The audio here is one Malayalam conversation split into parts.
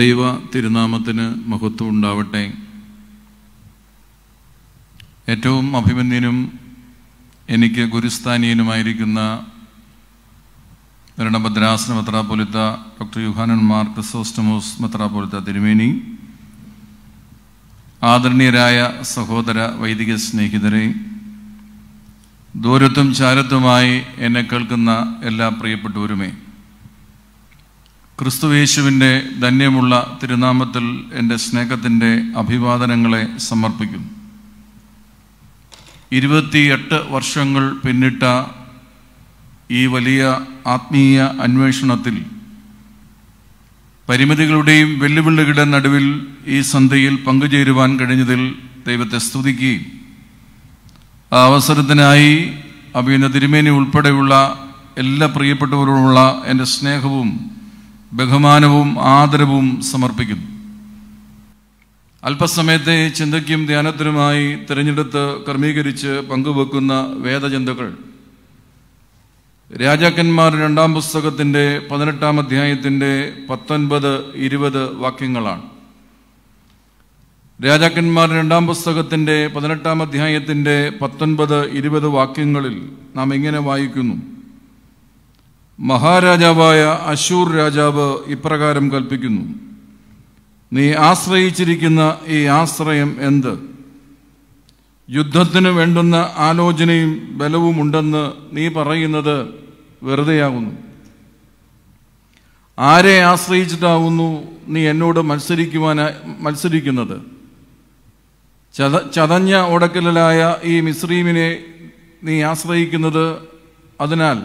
ദൈവ തിരുനാമത്തിന് മഹത്വം ഉണ്ടാവട്ടെ ഏറ്റവും അഭിമന്യനും എനിക്ക് ഗുരുസ്ഥാനീയനുമായിരിക്കുന്ന ഭരണഭദ്രാസന മെത്രാപോലിത്ത ഡോക്ടർ യുഹാനൻ മാർ ക്രിസോസ്റ്റമോസ് മെത്രാപോലിത്ത തിരുമേനി ആദരണീയരായ സഹോദര വൈദിക സ്നേഹിതരെ ദൂരത്തും ചാരത്തുമായി എന്നെ കേൾക്കുന്ന എല്ലാ പ്രിയപ്പെട്ടവരുമേ ക്രിസ്തുവേശുവിൻ്റെ ധന്യമുള്ള തിരുനാമത്തിൽ എൻ്റെ സ്നേഹത്തിൻ്റെ അഭിവാദനങ്ങളെ സമർപ്പിക്കുന്നു ഇരുപത്തിയെട്ട് വർഷങ്ങൾ പിന്നിട്ട ഈ വലിയ ആത്മീയ അന്വേഷണത്തിൽ പരിമിതികളുടെയും വെല്ലുവിളികളുടെ നടുവിൽ ഈ സന്ധ്യയിൽ പങ്കുചേരുവാൻ കഴിഞ്ഞതിൽ ദൈവത്തെ സ്തുതിക്കുകയും ആ അവസരത്തിനായി അഭിനന്ദ തിരുമേനി ഉൾപ്പെടെയുള്ള എല്ലാ പ്രിയപ്പെട്ടവരോടുമുള്ള എൻ്റെ സ്നേഹവും ബഹുമാനവും ആദരവും സമർപ്പിക്കുന്നു അല്പസമയത്തെ ചിന്തയ്ക്കും ധ്യാനത്തിനുമായി തിരഞ്ഞെടുത്ത് ക്രമീകരിച്ച് പങ്കുവെക്കുന്ന വേദചിന്തകൾ രാജാക്കന്മാർ രണ്ടാം പുസ്തകത്തിൻ്റെ പതിനെട്ടാം അധ്യായത്തിൻ്റെ പത്തൊൻപത് ഇരുപത് വാക്യങ്ങളാണ് രാജാക്കന്മാർ രണ്ടാം പുസ്തകത്തിൻ്റെ പതിനെട്ടാം അധ്യായത്തിൻ്റെ പത്തൊൻപത് ഇരുപത് വാക്യങ്ങളിൽ നാം ഇങ്ങനെ വായിക്കുന്നു മഹാരാജാവായ അശൂർ രാജാവ് ഇപ്രകാരം കൽപ്പിക്കുന്നു നീ ആശ്രയിച്ചിരിക്കുന്ന ഈ ആശ്രയം എന്ത് യുദ്ധത്തിന് വേണ്ടുന്ന ആലോചനയും ബലവും ഉണ്ടെന്ന് നീ പറയുന്നത് വെറുതെയാകുന്നു ആരെ ആശ്രയിച്ചിട്ടാവുന്നു നീ എന്നോട് മത്സരിക്കുവാനായി മത്സരിക്കുന്നത് ചത ചതഞ്ഞ ഉടക്കലായ ഈ മിശ്രീമിനെ നീ ആശ്രയിക്കുന്നത് അതിനാൽ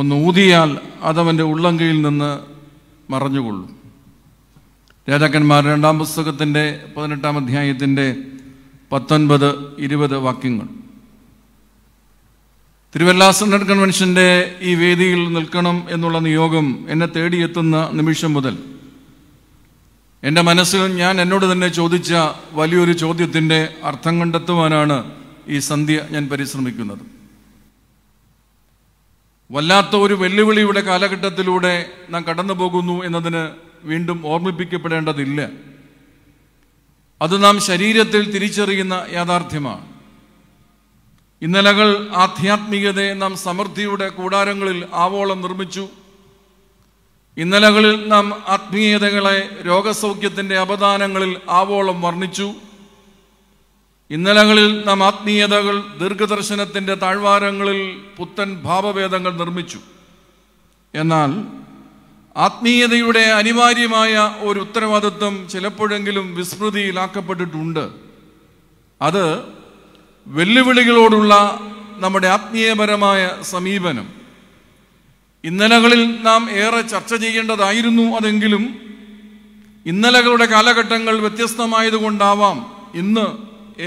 ഒന്ന് ഊതിയാൽ അതവൻ്റെ ഉള്ളങ്കയിൽ നിന്ന് മറഞ്ഞുകൊള്ളും രാജാക്കന്മാർ രണ്ടാം പുസ്തകത്തിൻ്റെ പതിനെട്ടാം അധ്യായത്തിൻ്റെ പത്തൊൻപത് ഇരുപത് വാക്യങ്ങൾ തിരുവല്ലാസനഡ് കൺവെൻഷൻ്റെ ഈ വേദിയിൽ നിൽക്കണം എന്നുള്ള നിയോഗം എന്നെ തേടിയെത്തുന്ന നിമിഷം മുതൽ എൻ്റെ മനസ്സിൽ ഞാൻ എന്നോട് തന്നെ ചോദിച്ച വലിയൊരു ചോദ്യത്തിൻ്റെ അർത്ഥം കണ്ടെത്തുവാനാണ് ഈ സന്ധ്യ ഞാൻ പരിശ്രമിക്കുന്നത് വല്ലാത്ത ഒരു വെല്ലുവിളിയുടെ കാലഘട്ടത്തിലൂടെ നാം കടന്നു പോകുന്നു എന്നതിന് വീണ്ടും ഓർമ്മിപ്പിക്കപ്പെടേണ്ടതില്ല അത് നാം ശരീരത്തിൽ തിരിച്ചറിയുന്ന യാഥാർത്ഥ്യമാണ് ഇന്നലകൾ ആധ്യാത്മികതയെ നാം സമൃദ്ധിയുടെ കൂടാരങ്ങളിൽ ആവോളം നിർമ്മിച്ചു ഇന്നലകളിൽ നാം ആത്മീയതകളെ രോഗസൗഖ്യത്തിൻ്റെ അപദാനങ്ങളിൽ ആവോളം വർണ്ണിച്ചു ഇന്നലങ്ങളിൽ നാം ആത്മീയതകൾ ദീർഘദർശനത്തിൻ്റെ താഴ്വാരങ്ങളിൽ പുത്തൻ ഭാവഭേദങ്ങൾ നിർമ്മിച്ചു എന്നാൽ ആത്മീയതയുടെ അനിവാര്യമായ ഒരു ഉത്തരവാദിത്വം ചിലപ്പോഴെങ്കിലും വിസ്മൃതിയിലാക്കപ്പെട്ടിട്ടുണ്ട് അത് വെല്ലുവിളികളോടുള്ള നമ്മുടെ ആത്മീയപരമായ സമീപനം ഇന്നലകളിൽ നാം ഏറെ ചർച്ച ചെയ്യേണ്ടതായിരുന്നു അതെങ്കിലും ഇന്നലകളുടെ കാലഘട്ടങ്ങൾ വ്യത്യസ്തമായതുകൊണ്ടാവാം ഇന്ന്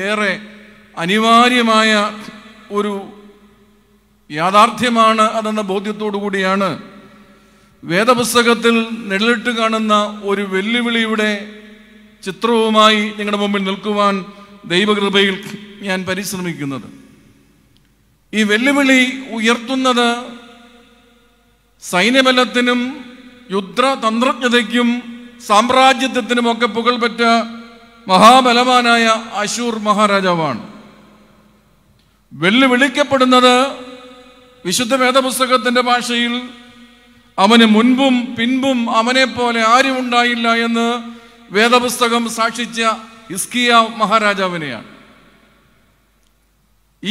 ഏറെ അനിവാര്യമായ ഒരു യാഥാർത്ഥ്യമാണ് അതെന്ന ബോധ്യത്തോടു കൂടിയാണ് വേദപുസ്തകത്തിൽ നിഴലിട്ട് കാണുന്ന ഒരു വെല്ലുവിളിയുടെ ചിത്രവുമായി നിങ്ങളുടെ മുമ്പിൽ നിൽക്കുവാൻ ദൈവകൃപയിൽ ഞാൻ പരിശ്രമിക്കുന്നത് ഈ വെല്ലുവിളി ഉയർത്തുന്നത് സൈന്യബലത്തിനും യുദ്ധതന്ത്രജ്ഞതയ്ക്കും തന്ത്രജ്ഞതയ്ക്കും സാമ്രാജ്യത്വത്തിനുമൊക്കെ പുകൾപറ്റ മഹാബലവാനായ അശൂർ മഹാരാജാവാണ് വെല്ലുവിളിക്കപ്പെടുന്നത് വിശുദ്ധ വേദപുസ്തകത്തിന്റെ ഭാഷയിൽ അവന് മുൻപും പിൻപും പോലെ ആരും ഉണ്ടായില്ല എന്ന് വേദപുസ്തകം സാക്ഷിച്ച ഇസ്കിയ മഹാരാജാവിനെയാണ്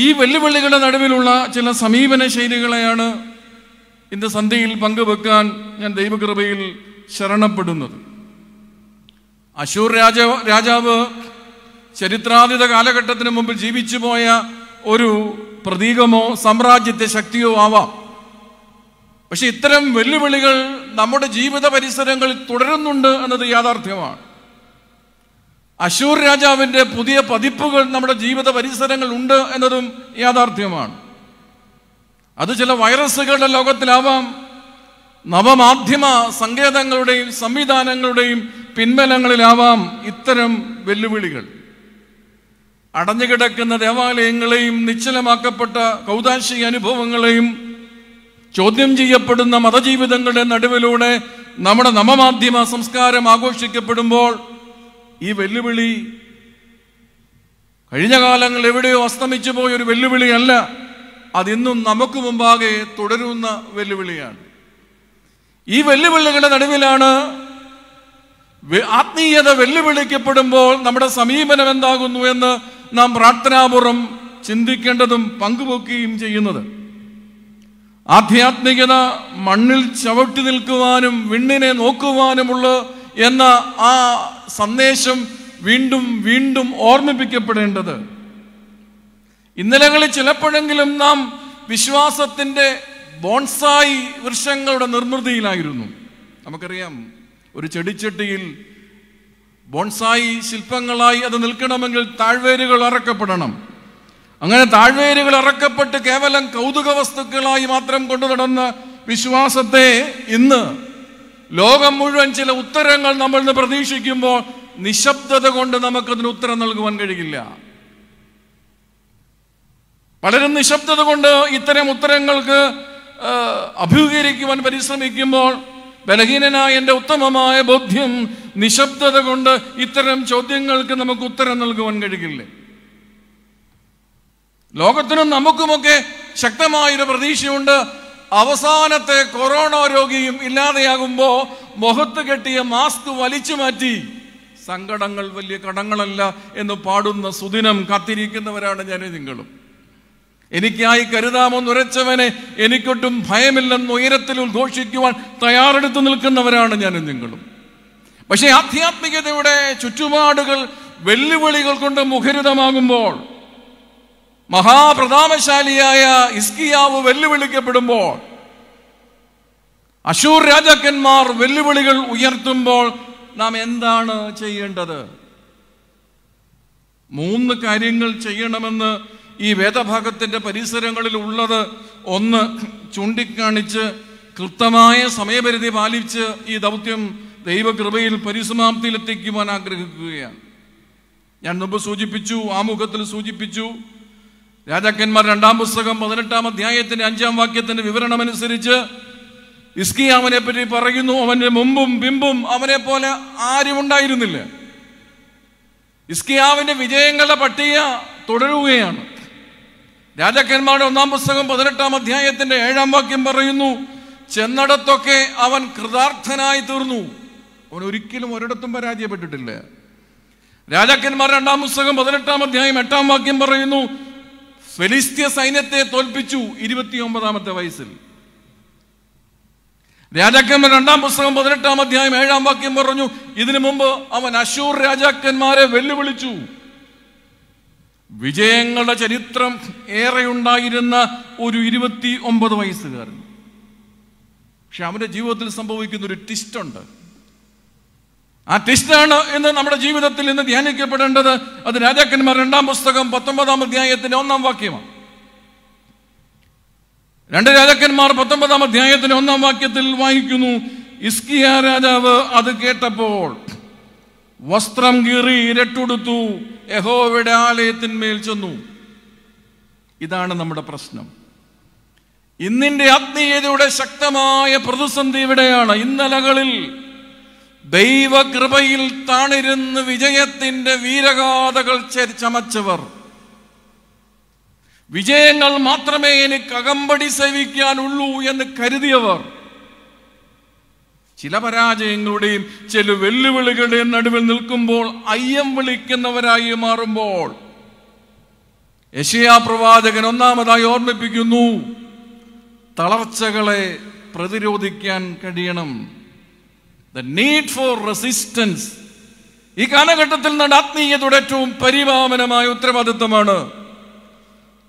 ഈ വെല്ലുവിളികളുടെ നടുവിലുള്ള ചില സമീപന ശൈലികളെയാണ് ഇന്ന് സന്ധ്യയിൽ പങ്കുവെക്കാൻ ഞാൻ ദൈവകൃപയിൽ ശരണപ്പെടുന്നത് അശൂർ രാജ രാജാവ് ചരിത്രാതീത കാലഘട്ടത്തിന് മുമ്പ് ജീവിച്ചു പോയ ഒരു പ്രതീകമോ സാമ്രാജ്യത്തെ ശക്തിയോ ആവാം പക്ഷെ ഇത്തരം വെല്ലുവിളികൾ നമ്മുടെ ജീവിത പരിസരങ്ങളിൽ തുടരുന്നുണ്ട് എന്നത് യാഥാർത്ഥ്യമാണ് അശൂർ രാജാവിൻ്റെ പുതിയ പതിപ്പുകൾ നമ്മുടെ ജീവിത പരിസരങ്ങൾ ഉണ്ട് എന്നതും യാഥാർത്ഥ്യമാണ് അത് ചില വൈറസുകളുടെ ലോകത്തിലാവാം നവമാധ്യമ സങ്കേതങ്ങളുടെയും സംവിധാനങ്ങളുടെയും പിൻബലങ്ങളിലാവാം ഇത്തരം വെല്ലുവിളികൾ അടഞ്ഞുകിടക്കുന്ന ദേവാലയങ്ങളെയും നിശ്ചലമാക്കപ്പെട്ട കൗതാശിക അനുഭവങ്ങളെയും ചോദ്യം ചെയ്യപ്പെടുന്ന മതജീവിതങ്ങളുടെ നടുവിലൂടെ നമ്മുടെ നവമാധ്യമ സംസ്കാരം ആഘോഷിക്കപ്പെടുമ്പോൾ ഈ വെല്ലുവിളി കഴിഞ്ഞ കാലങ്ങൾ എവിടെയോ അസ്തമിച്ചു പോയ ഒരു വെല്ലുവിളിയല്ല അതിന്നും നമുക്ക് മുമ്പാകെ തുടരുന്ന വെല്ലുവിളിയാണ് ഈ വെല്ലുവിളികളുടെ നടുവിലാണ് ആത്മീയത വെല്ലുവിളിക്കപ്പെടുമ്പോൾ നമ്മുടെ സമീപനം എന്താകുന്നു എന്ന് നാം പ്രാർത്ഥനാപൂർവം ചിന്തിക്കേണ്ടതും പങ്കുവെക്കുകയും ചെയ്യുന്നത് ആധ്യാത്മികത മണ്ണിൽ ചവിട്ടി നിൽക്കുവാനും വിണ്ണിനെ നോക്കുവാനുമുള്ള എന്ന ആ സന്ദേശം വീണ്ടും വീണ്ടും ഓർമ്മിപ്പിക്കപ്പെടേണ്ടത് ഇന്നലകളിൽ ചിലപ്പോഴെങ്കിലും നാം വിശ്വാസത്തിൻ്റെ ബോൺസായി വൃക്ഷങ്ങളുടെ നിർമ്മൃതിയിലായിരുന്നു നമുക്കറിയാം ഒരു ചെടിച്ചട്ടിയിൽ ബോൺസായി ശില്പങ്ങളായി അത് നിൽക്കണമെങ്കിൽ താഴ്വേരുകൾ അറക്കപ്പെടണം അങ്ങനെ താഴ്വേരുകൾ അറക്കപ്പെട്ട് കേവലം കൗതുക വസ്തുക്കളായി മാത്രം കൊണ്ടു നടന്ന വിശ്വാസത്തെ ഇന്ന് ലോകം മുഴുവൻ ചില ഉത്തരങ്ങൾ നമ്മൾ ഇന്ന് പ്രതീക്ഷിക്കുമ്പോൾ നിശബ്ദത കൊണ്ട് നമുക്കതിന് ഉത്തരം നൽകുവാൻ കഴിയില്ല പലരും നിശബ്ദത കൊണ്ട് ഇത്തരം ഉത്തരങ്ങൾക്ക് അഭിമുഖീകരിക്കുവാൻ പരിശ്രമിക്കുമ്പോൾ ബലഹീനനായ എൻ്റെ ഉത്തമമായ ബോധ്യം നിശബ്ദത കൊണ്ട് ഇത്തരം ചോദ്യങ്ങൾക്ക് നമുക്ക് ഉത്തരം നൽകുവാൻ കഴിയില്ലേ ലോകത്തിനും നമുക്കുമൊക്കെ ശക്തമായൊരു പ്രതീക്ഷയുണ്ട് അവസാനത്തെ കൊറോണ രോഗിയും ഇല്ലാതെയാകുമ്പോൾ മുഖത്ത് കെട്ടിയ മാസ്ക് വലിച്ചു മാറ്റി സങ്കടങ്ങൾ വലിയ കടങ്ങളല്ല എന്ന് പാടുന്ന സുദിനം കാത്തിരിക്കുന്നവരാണ് ഞാൻ നിങ്ങളും എനിക്കായി കരുതാമെന്നുരച്ചവനെ എനിക്കൊട്ടും ഭയമില്ലെന്ന് ഉയരത്തിൽ ഉദ്ഘോഷിക്കുവാൻ തയ്യാറെടുത്ത് നിൽക്കുന്നവരാണ് ഞാനും നിങ്ങളും പക്ഷേ ആധ്യാത്മികതയുടെ ചുറ്റുപാടുകൾ വെല്ലുവിളികൾ കൊണ്ട് മുഖരിതമാകുമ്പോൾ മഹാപ്രതാപശാലിയായ ഇസ്കിയാവ് വെല്ലുവിളിക്കപ്പെടുമ്പോൾ അശൂർ രാജാക്കന്മാർ വെല്ലുവിളികൾ ഉയർത്തുമ്പോൾ നാം എന്താണ് ചെയ്യേണ്ടത് മൂന്ന് കാര്യങ്ങൾ ചെയ്യണമെന്ന് ഈ വേദഭാഗത്തിൻ്റെ പരിസരങ്ങളിൽ ഉള്ളത് ഒന്ന് ചൂണ്ടിക്കാണിച്ച് കൃത്യമായ സമയപരിധി പാലിച്ച് ഈ ദൗത്യം ദൈവകൃപയിൽ പരിസമാപ്തിയിലെത്തിക്കുവാൻ ആഗ്രഹിക്കുകയാണ് ഞാൻ മുമ്പ് സൂചിപ്പിച്ചു ആമുഖത്തിൽ സൂചിപ്പിച്ചു രാജാക്കന്മാർ രണ്ടാം പുസ്തകം പതിനെട്ടാം അധ്യായത്തിന്റെ അഞ്ചാം വാക്യത്തിന്റെ വിവരണമനുസരിച്ച് ഇസ്കിയാമനെ പറ്റി പറയുന്നു അവന്റെ മുമ്പും പിമ്പും അവനെ പോലെ ആരും ഉണ്ടായിരുന്നില്ല ഇസ്കിയാവിന്റെ വിജയങ്ങളുടെ പട്ടിക തുടരുകയാണ് രാജാക്കന്മാരുടെ ഒന്നാം പുസ്തകം പതിനെട്ടാം അധ്യായത്തിന്റെ ഏഴാം വാക്യം പറയുന്നു ചെന്നിടത്തൊക്കെ അവൻ കൃതാർത്ഥനായി തീർന്നു അവൻ ഒരിക്കലും ഒരിടത്തും പരാജയപ്പെട്ടിട്ടില്ല രാജാക്കന്മാർ രണ്ടാം പുസ്തകം പതിനെട്ടാം അധ്യായം എട്ടാം വാക്യം പറയുന്നു ഫെലിസ്ത്യ സൈന്യത്തെ തോൽപ്പിച്ചു ഇരുപത്തി ഒമ്പതാമത്തെ വയസ്സിൽ രാജാക്കന്മാർ രണ്ടാം പുസ്തകം പതിനെട്ടാം അധ്യായം ഏഴാം വാക്യം പറഞ്ഞു ഇതിനു മുമ്പ് അവൻ അശൂർ രാജാക്കന്മാരെ വെല്ലുവിളിച്ചു വിജയങ്ങളുടെ ചരിത്രം ഏറെ ഉണ്ടായിരുന്ന ഒരു ഇരുപത്തി ഒമ്പത് വയസ്സുകാരൻ പക്ഷെ അവന്റെ ജീവിതത്തിൽ സംഭവിക്കുന്ന ഒരു ട്വിസ്റ്റ് ഉണ്ട് ആ ട്വിസ്റ്റാണ് എന്ന് നമ്മുടെ ജീവിതത്തിൽ ഇന്ന് ധ്യാനിക്കപ്പെടേണ്ടത് അത് രാജാക്കന്മാർ രണ്ടാം പുസ്തകം പത്തൊമ്പതാം അധ്യായത്തിന്റെ ഒന്നാം വാക്യമാണ് രണ്ട് രാജാക്കന്മാർ പത്തൊമ്പതാം അധ്യായത്തിന്റെ ഒന്നാം വാക്യത്തിൽ വായിക്കുന്നു ഇസ്കിയ രാജാവ് അത് കേട്ടപ്പോൾ വസ്ത്രം കീറി ഇരട്ടുടുത്തു യഹോവയുടെ ആലയത്തിന്മേൽ ചെന്നു ഇതാണ് നമ്മുടെ പ്രശ്നം ഇന്നിന്റെ ആത്മീയതയുടെ ശക്തമായ പ്രതിസന്ധി ഇവിടെയാണ് ഇന്നലകളിൽ ദൈവകൃപയിൽ താണിരുന്ന് വിജയത്തിന്റെ വീരഗാഥകൾ ചമച്ചവർ വിജയങ്ങൾ മാത്രമേ എനിക്ക് അകമ്പടി സേവിക്കാനുള്ളൂ എന്ന് കരുതിയവർ ചില പരാജയങ്ങളുടെയും ചില വെല്ലുവിളികളുടെയും നടുവിൽ നിൽക്കുമ്പോൾ അയ്യം വിളിക്കുന്നവരായി മാറുമ്പോൾ യശയാ പ്രവാചകൻ ഒന്നാമതായി ഓർമ്മിപ്പിക്കുന്നു തളർച്ചകളെ പ്രതിരോധിക്കാൻ കഴിയണം ദ നീഡ് ഫോർ റെസിസ്റ്റൻസ് ഈ കാലഘട്ടത്തിൽ നിന്ന് ആത്മീയതയുടെ ഏറ്റവും പരിപാവനമായ ഉത്തരവാദിത്വമാണ്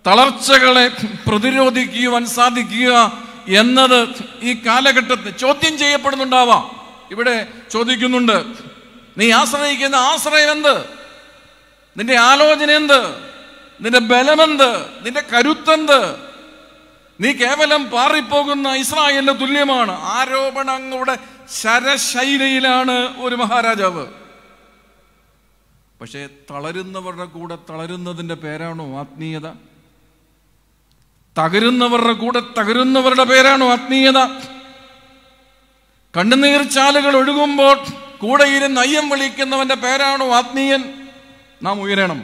തളർച്ചകളെ പ്രതിരോധിക്കുവാൻ സാധിക്കുക എന്നത് ഈ കാലഘട്ടത്തിൽ ചോദ്യം ചെയ്യപ്പെടുന്നുണ്ടാവാം ഇവിടെ ചോദിക്കുന്നുണ്ട് നീ ആശ്രയിക്കുന്ന ആശ്രയം എന്ത് നിന്റെ ആലോചന എന്ത് നിന്റെ ബലമെന്ത് നിന്റെ കരുത്തെന്ത് നീ കേവലം പാറിപ്പോകുന്ന ഇസ്രായേലിന്റെ തുല്യമാണ് ആരോപണങ്ങളുടെ ശരശൈലിയിലാണ് ഒരു മഹാരാജാവ് പക്ഷേ തളരുന്നവരുടെ കൂടെ തളരുന്നതിൻ്റെ പേരാണോ ആത്മീയത തകരുന്നവരുടെ കൂടെ തകരുന്നവരുടെ പേരാണ് ആത്മീയത കണ്ണുനീർ ചാലുകൾ ഒഴുകുമ്പോൾ കൂടെ ഇരുന്ന് അയ്യം വിളിക്കുന്നവന്റെ പേരാണോ ആത്മീയൻ നാം ഉയരണം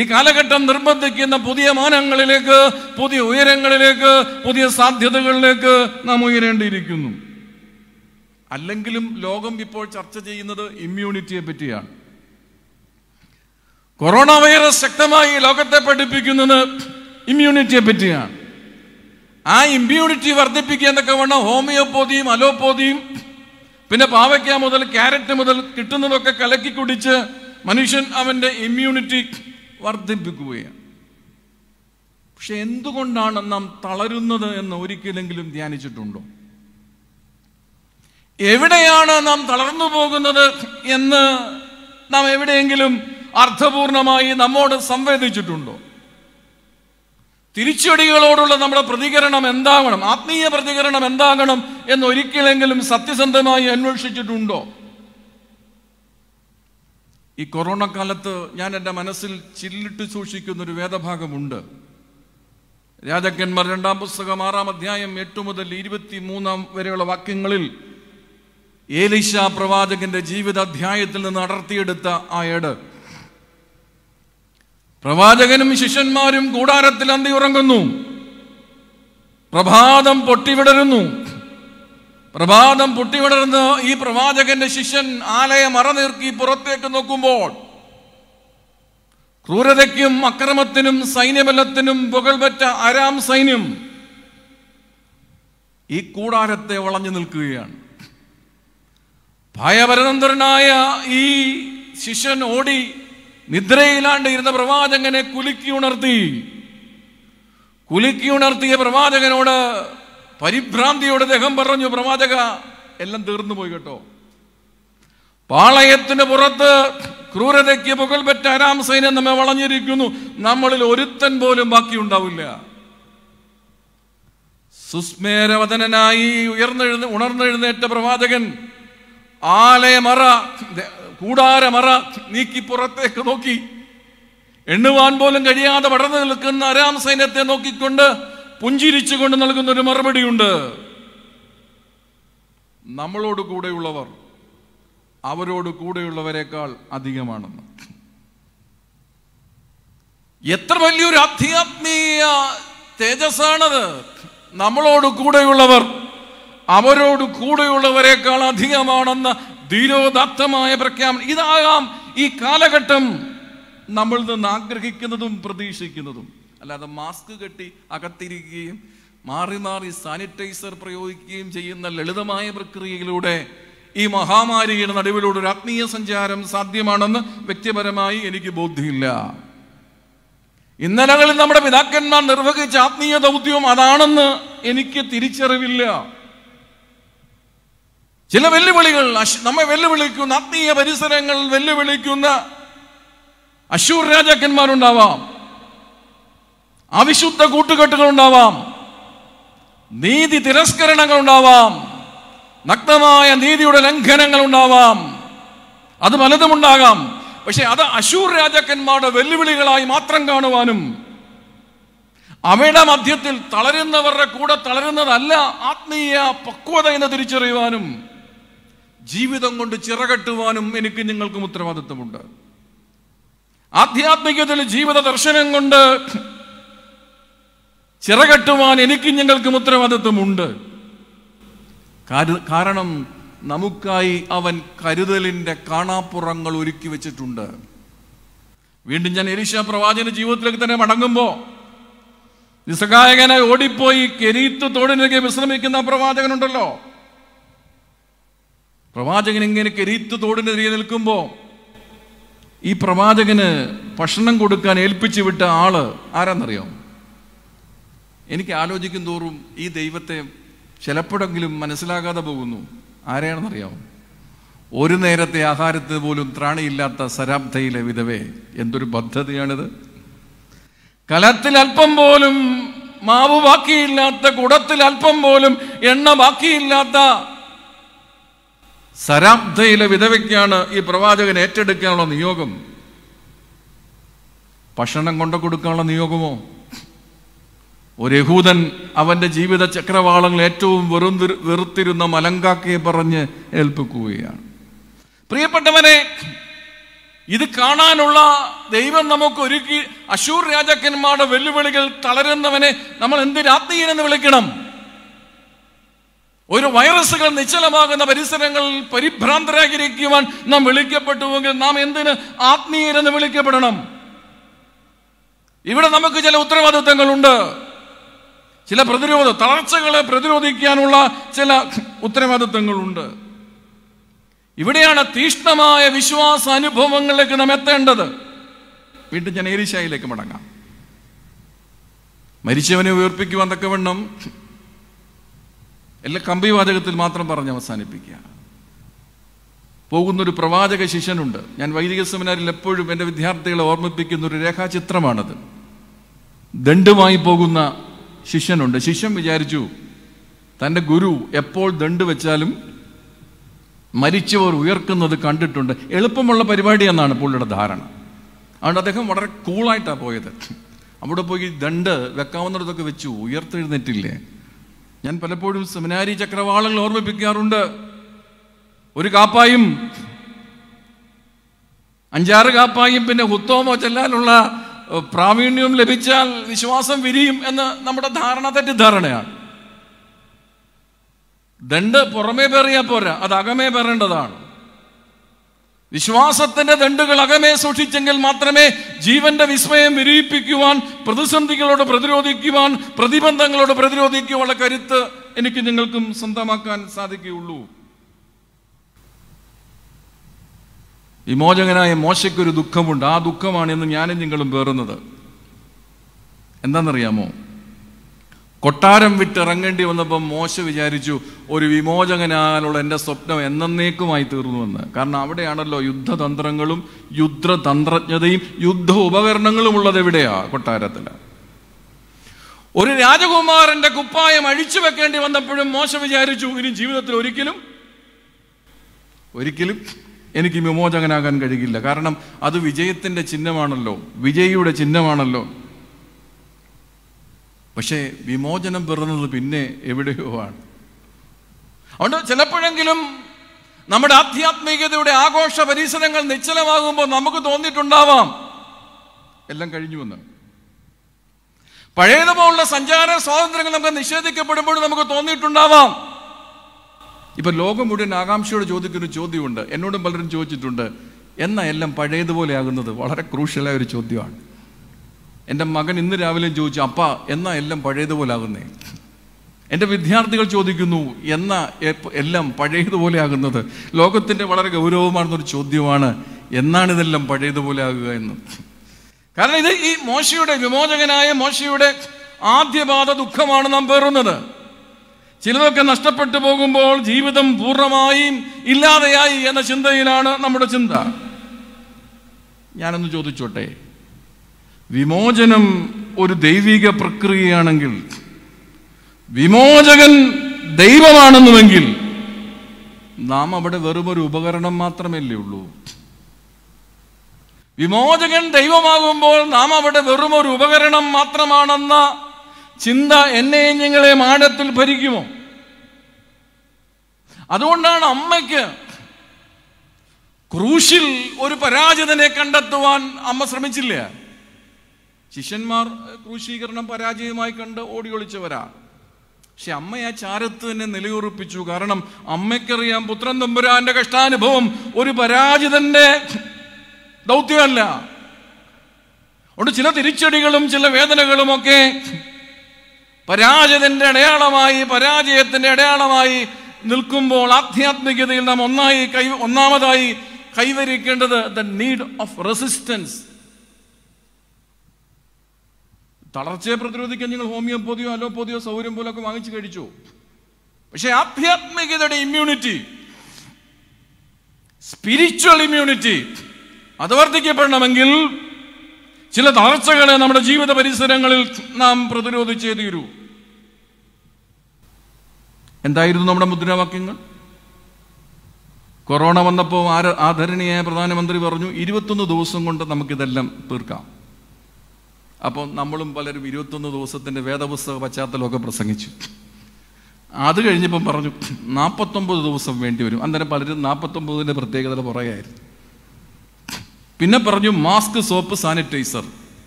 ഈ കാലഘട്ടം നിർബന്ധിക്കുന്ന പുതിയ മാനങ്ങളിലേക്ക് പുതിയ ഉയരങ്ങളിലേക്ക് പുതിയ സാധ്യതകളിലേക്ക് നാം ഉയരേണ്ടിയിരിക്കുന്നു അല്ലെങ്കിലും ലോകം ഇപ്പോൾ ചർച്ച ചെയ്യുന്നത് ഇമ്മ്യൂണിറ്റിയെ പറ്റിയാണ് കൊറോണ വൈറസ് ശക്തമായി ലോകത്തെ പഠിപ്പിക്കുന്നത് ഇമ്മ്യൂണിറ്റിയെ പറ്റിയാണ് ആ ഇമ്മ്യൂണിറ്റി എന്നൊക്കെ വേണം ഹോമിയോപ്പതിയും അലോപ്പതിയും പിന്നെ പാവയ്ക്ക മുതൽ ക്യാരറ്റ് മുതൽ കിട്ടുന്നതൊക്കെ കലക്കി കുടിച്ച് മനുഷ്യൻ അവൻ്റെ ഇമ്മ്യൂണിറ്റി വർദ്ധിപ്പിക്കുകയാണ് പക്ഷെ എന്തുകൊണ്ടാണ് നാം തളരുന്നത് എന്ന് ഒരിക്കലെങ്കിലും ധ്യാനിച്ചിട്ടുണ്ടോ എവിടെയാണ് നാം തളർന്നു പോകുന്നത് എന്ന് നാം എവിടെയെങ്കിലും അർത്ഥപൂർണമായി നമ്മോട് സംവേദിച്ചിട്ടുണ്ടോ തിരിച്ചടികളോടുള്ള നമ്മുടെ പ്രതികരണം എന്താകണം ആത്മീയ പ്രതികരണം എന്താകണം എന്ന് ഒരിക്കലെങ്കിലും സത്യസന്ധമായി അന്വേഷിച്ചിട്ടുണ്ടോ ഈ കൊറോണ കാലത്ത് ഞാൻ എൻ്റെ മനസ്സിൽ ചില്ലിട്ട് സൂക്ഷിക്കുന്ന ഒരു വേദഭാഗമുണ്ട് രാജാക്കന്മാർ രണ്ടാം പുസ്തകം ആറാം അധ്യായം എട്ട് മുതൽ ഇരുപത്തി മൂന്നാം വരെയുള്ള വാക്യങ്ങളിൽ ഏലിഷ പ്രവാചകന്റെ ജീവിത അധ്യായത്തിൽ നിന്ന് അടർത്തിയെടുത്ത ആ ഏട് പ്രവാചകനും ശിഷ്യന്മാരും കൂടാരത്തിൽ അന്തി ഉറങ്ങുന്നു പ്രഭാതം പൊട്ടിവിടരുന്നു പ്രഭാതം പൊട്ടിവിടരുന്ന ഈ പ്രവാചകന്റെ ശിഷ്യൻ ആലയം അറനീർക്കി പുറത്തേക്ക് നോക്കുമ്പോൾ ക്രൂരതയ്ക്കും അക്രമത്തിനും സൈന്യബലത്തിനും പുകൾപറ്റ ആരാം സൈന്യം ഈ കൂടാരത്തെ വളഞ്ഞു നിൽക്കുകയാണ് ഭയപരതന്ത്രനായ ഈ ശിഷ്യൻ ഓടി നിദ്രയില്ലാണ്ട് ഇരുന്ന പ്രവാചകനെ കുലുക്കി ഉണർത്തി കുലുക്കി ഉണർത്തിയ പ്രവാചകനോട് പരിഭ്രാന്തിയോട് അദ്ദേഹം പറഞ്ഞു പ്രവാചക എല്ലാം തീർന്നു പോയി കേട്ടോ പാളയത്തിന് പുറത്ത് ക്രൂരതയ്ക്ക് പുകൾ പറ്റ അരാം സൈന്യം നമ്മെ വളഞ്ഞിരിക്കുന്നു നമ്മളിൽ ഒരുത്തൻ പോലും ബാക്കിയുണ്ടാവില്ല സുസ്മേരവദനായി ഉയർന്നെഴുന്ന ഉണർന്നെഴുന്നേറ്റ പ്രവാചകൻ ആലയമറ കൂടാരമറ നീക്കി പുറത്തേക്ക് നോക്കി എണ്ണുവാൻ പോലും കഴിയാതെ വടർന്നു നിൽക്കുന്ന അരാം സൈന്യത്തെ നോക്കിക്കൊണ്ട് പുഞ്ചിരിച്ചുകൊണ്ട് നൽകുന്ന ഒരു മറുപടിയുണ്ട് നമ്മളോട് കൂടെയുള്ളവർ അവരോട് കൂടെയുള്ളവരെക്കാൾ അധികമാണെന്ന് എത്ര വലിയൊരു ആധ്യാത്മീയ തേജസ്സാണത് നമ്മളോട് കൂടെയുള്ളവർ അവരോട് കൂടെയുള്ളവരെക്കാൾ അധികമാണെന്ന് ധീരോദാത്തമായ പ്രഖ്യാപനം ഇതാകാം ഈ കാലഘട്ടം നമ്മൾ നിന്ന് ആഗ്രഹിക്കുന്നതും പ്രതീക്ഷിക്കുന്നതും അല്ലാതെ മാസ്ക് കെട്ടി അകത്തിരിക്കുകയും മാറി മാറി സാനിറ്റൈസർ പ്രയോഗിക്കുകയും ചെയ്യുന്ന ലളിതമായ പ്രക്രിയയിലൂടെ ഈ മഹാമാരിയുടെ നടുവിലൂടെ ഒരു ആത്മീയ സഞ്ചാരം സാധ്യമാണെന്ന് വ്യക്തിപരമായി എനിക്ക് ബോധ്യമില്ല ഇന്നലകളിൽ നമ്മുടെ പിതാക്കന്മാർ നിർവഹിച്ച ആത്മീയ ദൗത്യവും അതാണെന്ന് എനിക്ക് തിരിച്ചറിവില്ല ചില വെല്ലുവിളികൾ നമ്മെ വെല്ലുവിളിക്കുന്ന ആത്മീയ പരിസരങ്ങൾ വെല്ലുവിളിക്കുന്ന അശൂർ രാജാക്കന്മാരുണ്ടാവാം അവിശുദ്ധ കൂട്ടുകെട്ടുകൾ ഉണ്ടാവാം നീതി തിരസ്കരണങ്ങൾ ഉണ്ടാവാം നഗ്നമായ നീതിയുടെ ലംഘനങ്ങൾ ഉണ്ടാവാം അത് പലതും ഉണ്ടാകാം പക്ഷെ അത് അശൂർ രാജാക്കന്മാരുടെ വെല്ലുവിളികളായി മാത്രം കാണുവാനും അവയുടെ മധ്യത്തിൽ തളരുന്നവരുടെ കൂടെ തളരുന്നതല്ല ആത്മീയ പക്വത എന്ന് തിരിച്ചറിയുവാനും ജീവിതം കൊണ്ട് ചിറകെട്ടുവാനും എനിക്ക് നിങ്ങൾക്കും ഉത്തരവാദിത്വമുണ്ട് ആധ്യാത്മികത്തിൽ ജീവിത ദർശനം കൊണ്ട് ചിറകെട്ടുവാൻ എനിക്ക് ഞങ്ങൾക്കും ഉത്തരവാദിത്വമുണ്ട് കാരണം നമുക്കായി അവൻ കരുതലിന്റെ കാണാപ്പുറങ്ങൾ ഒരുക്കി വെച്ചിട്ടുണ്ട് വീണ്ടും ഞാൻ എരിശ പ്രവാചന ജീവിതത്തിലേക്ക് തന്നെ മടങ്ങുമ്പോൾ നിസ്സഹായകനായി ഓടിപ്പോയി കെരീത്ത് തോടിനൊക്കെ വിശ്രമിക്കുന്ന പ്രവാചകനുണ്ടല്ലോ പ്രവാചകൻ ഇങ്ങനെ കെരീത്ത് തോടിൻ്റെ തിരികെ നിൽക്കുമ്പോൾ ഈ പ്രവാചകന് ഭക്ഷണം കൊടുക്കാൻ ഏൽപ്പിച്ചു വിട്ട ആള് ആരാന്നറിയോ എനിക്ക് ആലോചിക്കും തോറും ഈ ദൈവത്തെ ചിലപ്പോഴെങ്കിലും മനസ്സിലാകാതെ പോകുന്നു ആരെയാണെന്നറിയാമോ ഒരു നേരത്തെ ആഹാരത്തിന് പോലും ത്രാണിയില്ലാത്ത സരാബ്ദയിലെ വിധവേ എന്തൊരു പദ്ധതിയാണിത് കലത്തിൽ അല്പം പോലും മാവ് ബാക്കിയില്ലാത്ത കുടത്തിൽ അല്പം പോലും എണ്ണ ബാക്കിയില്ലാത്ത സരാബ്ധയിലെ വിധവയ്ക്കാണ് ഈ പ്രവാചകൻ ഏറ്റെടുക്കാനുള്ള നിയോഗം ഭക്ഷണം കൊണ്ടു കൊടുക്കാനുള്ള നിയോഗമോ ഒരു യഹൂദൻ അവൻ്റെ ജീവിത ചക്രവാളങ്ങൾ ഏറ്റവും വെറും വെറുത്തിരുന്ന മലങ്കാക്കയെ പറഞ്ഞ് ഏൽപ്പിക്കുകയാണ് പ്രിയപ്പെട്ടവനെ ഇത് കാണാനുള്ള ദൈവം നമുക്ക് ഒരുക്കി അശൂർ രാജാക്കന്മാരുടെ വെല്ലുവിളികൾ തളരുന്നവനെ നമ്മൾ എന്ത് രാത്രിയെന്ന് വിളിക്കണം ഒരു വൈറസുകൾ നിശ്ചലമാകുന്ന പരിസരങ്ങളിൽ പരിഭ്രാന്തരാകിരിക്കുവാൻ നാം വിളിക്കപ്പെട്ടുവെങ്കിൽ നാം എന്തിന് ആത്മീയരെന്ന് വിളിക്കപ്പെടണം ഇവിടെ നമുക്ക് ചില ഉത്തരവാദിത്തങ്ങളുണ്ട് ചില പ്രതിരോധ തളർച്ചകളെ പ്രതിരോധിക്കാനുള്ള ചില ഉത്തരവാദിത്തങ്ങളുണ്ട് ഇവിടെയാണ് തീഷ്ണമായ വിശ്വാസ അനുഭവങ്ങളിലേക്ക് നാം എത്തേണ്ടത് വീണ്ടും ഞാൻ ഏരിശായിലേക്ക് മടങ്ങാം മരിച്ചവനെ ഉയർപ്പിക്കുവാൻ തക്കവണ്ണം കമ്പി വാചകത്തിൽ മാത്രം പറഞ്ഞ് അവസാനിപ്പിക്കുക പോകുന്നൊരു പ്രവാചക ശിഷ്യനുണ്ട് ഞാൻ വൈദിക സെമിനാരിൽ എപ്പോഴും എൻ്റെ വിദ്യാർത്ഥികളെ ഓർമ്മിപ്പിക്കുന്ന ഒരു രേഖാചിത്രമാണത് ദണ്ഡുമായി പോകുന്ന ശിഷ്യനുണ്ട് ശിഷ്യൻ വിചാരിച്ചു തൻ്റെ ഗുരു എപ്പോൾ ദണ്ട് വെച്ചാലും മരിച്ചവർ ഉയർക്കുന്നത് കണ്ടിട്ടുണ്ട് എളുപ്പമുള്ള പരിപാടി എന്നാണ് പുള്ളിയുടെ ധാരണ അതുകൊണ്ട് അദ്ദേഹം വളരെ കൂളായിട്ടാണ് പോയത് അവിടെ പോയി ദണ്ട് വെക്കാവുന്നിടത്തൊക്കെ വെച്ചു ഉയർത്തെഴുന്നേറ്റില്ലേ ഞാൻ പലപ്പോഴും സെമിനാരി ചക്രവാളങ്ങൾ ഓർമ്മിപ്പിക്കാറുണ്ട് ഒരു കാപ്പായും അഞ്ചാറ് കാപ്പായും പിന്നെ ഹുത്തോമോ ചെല്ലാനുള്ള പ്രാവീണ്യവും ലഭിച്ചാൽ വിശ്വാസം വിരിയും എന്ന് നമ്മുടെ ധാരണ തെറ്റിദ്ധാരണയാണ് ദണ്ട് പുറമേ പേറിയാൽ പോരാ അത് അകമേ പേറേണ്ടതാണ് വിശ്വാസത്തിന്റെ ദണ്ടുകൾ അകമേ സൂക്ഷിച്ചെങ്കിൽ മാത്രമേ ജീവന്റെ വിസ്മയം വിരിയിപ്പിക്കുവാൻ പ്രതിസന്ധികളോട് പ്രതിരോധിക്കുവാൻ പ്രതിബന്ധങ്ങളോട് പ്രതിരോധിക്കുവാനുള്ള കരുത്ത് എനിക്ക് നിങ്ങൾക്കും സ്വന്തമാക്കാൻ സാധിക്കുകയുള്ളൂ വിമോചകനായ മോശയ്ക്കൊരു ദുഃഖമുണ്ട് ആ ദുഃഖമാണ് ഇന്ന് ഞാനും നിങ്ങളും പേറുന്നത് എന്താണെന്നറിയാമോ കൊട്ടാരം വിട്ടിറങ്ങേണ്ടി വന്നപ്പോൾ മോശ വിചാരിച്ചു ഒരു വിമോചകനാകാനുള്ള എൻ്റെ സ്വപ്നം എന്നേക്കുമായി തീർന്നുവെന്ന് കാരണം അവിടെയാണല്ലോ യുദ്ധതന്ത്രങ്ങളും യുദ്ധതന്ത്രജ്ഞതയും യുദ്ധ ഉപകരണങ്ങളും ഉള്ളത് എവിടെയാ കൊട്ടാരത്തിൽ ഒരു രാജകുമാരന്റെ കുപ്പായം അഴിച്ചു വെക്കേണ്ടി വന്നപ്പോഴും മോശ വിചാരിച്ചു ഇനി ജീവിതത്തിൽ ഒരിക്കലും ഒരിക്കലും എനിക്ക് വിമോചകനാകാൻ കഴിയില്ല കാരണം അത് വിജയത്തിന്റെ ചിഹ്നമാണല്ലോ വിജയിയുടെ ചിഹ്നമാണല്ലോ പക്ഷേ വിമോചനം പിറന്നത് പിന്നെ എവിടെയോ ആണ് അതുകൊണ്ട് ചിലപ്പോഴെങ്കിലും നമ്മുടെ ആധ്യാത്മികതയുടെ ആഘോഷ പരിസരങ്ങൾ നിശ്ചലമാകുമ്പോൾ നമുക്ക് തോന്നിയിട്ടുണ്ടാവാം എല്ലാം കഴിഞ്ഞുവെന്ന് പഴയതുപോലുള്ള സഞ്ചാര സ്വാതന്ത്ര്യങ്ങൾ നമുക്ക് നിഷേധിക്കപ്പെടുമ്പോഴും നമുക്ക് തോന്നിയിട്ടുണ്ടാവാം ഇപ്പൊ ലോകം മുഴുവൻ ആകാംക്ഷയോട് ചോദിക്കുന്ന ചോദ്യമുണ്ട് എന്നോടും പലരും ചോദിച്ചിട്ടുണ്ട് എന്നാ എല്ലാം പഴയതുപോലെ ആകുന്നത് വളരെ ക്രൂഷ്യലായ ഒരു ചോദ്യമാണ് എൻ്റെ മകൻ ഇന്ന് രാവിലെ ചോദിച്ചു അപ്പ എന്നാ എല്ലാം പഴയതുപോലെ ആകുന്നേ എൻ്റെ വിദ്യാർത്ഥികൾ ചോദിക്കുന്നു എന്നാ എല്ലാം പഴയതുപോലെ ആകുന്നത് ലോകത്തിൻ്റെ വളരെ ഗൗരവമാണെന്നൊരു ചോദ്യമാണ് എന്നാണ് ഇതെല്ലാം പഴയതുപോലെ ആകുക എന്ന് കാരണം ഇത് ഈ മോശയുടെ വിമോചകനായ മോശയുടെ ആദ്യപാത ദുഃഖമാണ് നാം പേറുന്നത് ചിലതൊക്കെ നഷ്ടപ്പെട്ടു പോകുമ്പോൾ ജീവിതം പൂർണ്ണമായും ഇല്ലാതെയായി എന്ന ചിന്തയിലാണ് നമ്മുടെ ചിന്ത ഞാനൊന്ന് ചോദിച്ചോട്ടെ വിമോചനം ഒരു ദൈവിക പ്രക്രിയയാണെങ്കിൽ വിമോചകൻ ദൈവമാണെന്നുമെങ്കിൽ നാം അവിടെ വെറും ഒരു ഉപകരണം മാത്രമല്ലേ ഉള്ളൂ വിമോചകൻ ദൈവമാകുമ്പോൾ നാം അവിടെ വെറും ഒരു ഉപകരണം മാത്രമാണെന്ന ചിന്ത എന്നെ ഞങ്ങളെ മാടത്തിൽ ഭരിക്കുമോ അതുകൊണ്ടാണ് അമ്മയ്ക്ക് ക്രൂശിൽ ഒരു പരാജിതനെ കണ്ടെത്തുവാൻ അമ്മ ശ്രമിച്ചില്ല ശിഷ്യന്മാർ ക്രൂശീകരണം പരാജയമായി കണ്ട് ഓടിയൊളിച്ചവരാ പക്ഷെ അമ്മയെ ആ ചാരത്ത് തന്നെ നിലയുറപ്പിച്ചു കാരണം അമ്മയ്ക്കറിയാം പുത്രൻ തമ്പുരാന്റെ കഷ്ടാനുഭവം ഒരു പരാജിതന്റെ ദൗത്യമല്ല അതുകൊണ്ട് ചില തിരിച്ചടികളും ചില വേദനകളും ഒക്കെ പരാജയത്തിന്റെ അടയാളമായി പരാജയത്തിന്റെ അടയാളമായി നിൽക്കുമ്പോൾ ആധ്യാത്മികതയിൽ നാം ഒന്നായി കൈ ഒന്നാമതായി കൈവരിക്കേണ്ടത് ദ നീഡ് ഓഫ് റെസിസ്റ്റൻസ് തളർച്ചയെ പ്രതിരോധിക്കാൻ നിങ്ങൾ ഹോമിയോപ്പതിയോ അലോപ്പതിയോ സൗകര്യം പോലൊക്കെ വാങ്ങിച്ചു കഴിച്ചു പക്ഷേ ആധ്യാത്മികതയുടെ ഇമ്മ്യൂണിറ്റി സ്പിരിച്വൽ ഇമ്മ്യൂണിറ്റി അത് വർദ്ധിക്കപ്പെടണമെങ്കിൽ ചില തളർച്ചകളെ നമ്മുടെ ജീവിത പരിസരങ്ങളിൽ നാം പ്രതിരോധിച്ചേ തീരൂ എന്തായിരുന്നു നമ്മുടെ മുദ്രാവാക്യങ്ങൾ കൊറോണ വന്നപ്പോൾ ആര ആദരണീയായ പ്രധാനമന്ത്രി പറഞ്ഞു ഇരുപത്തൊന്ന് ദിവസം കൊണ്ട് നമുക്കിതെല്ലാം തീർക്കാം അപ്പോൾ നമ്മളും പലരും ഇരുപത്തൊന്ന് ദിവസത്തിൻ്റെ വേദപുസ്തക പശ്ചാത്തലമൊക്കെ പ്രസംഗിച്ചു അത് കഴിഞ്ഞപ്പം പറഞ്ഞു നാൽപ്പത്തൊമ്പത് ദിവസം വേണ്ടി വരും അന്നേരം പലരും നാൽപ്പത്തൊമ്പതിൻ്റെ പ്രത്യേകത പുറകെയായിരുന്നു പിന്നെ പറഞ്ഞു മാസ്ക് സോപ്പ് സാനിറ്റൈസർ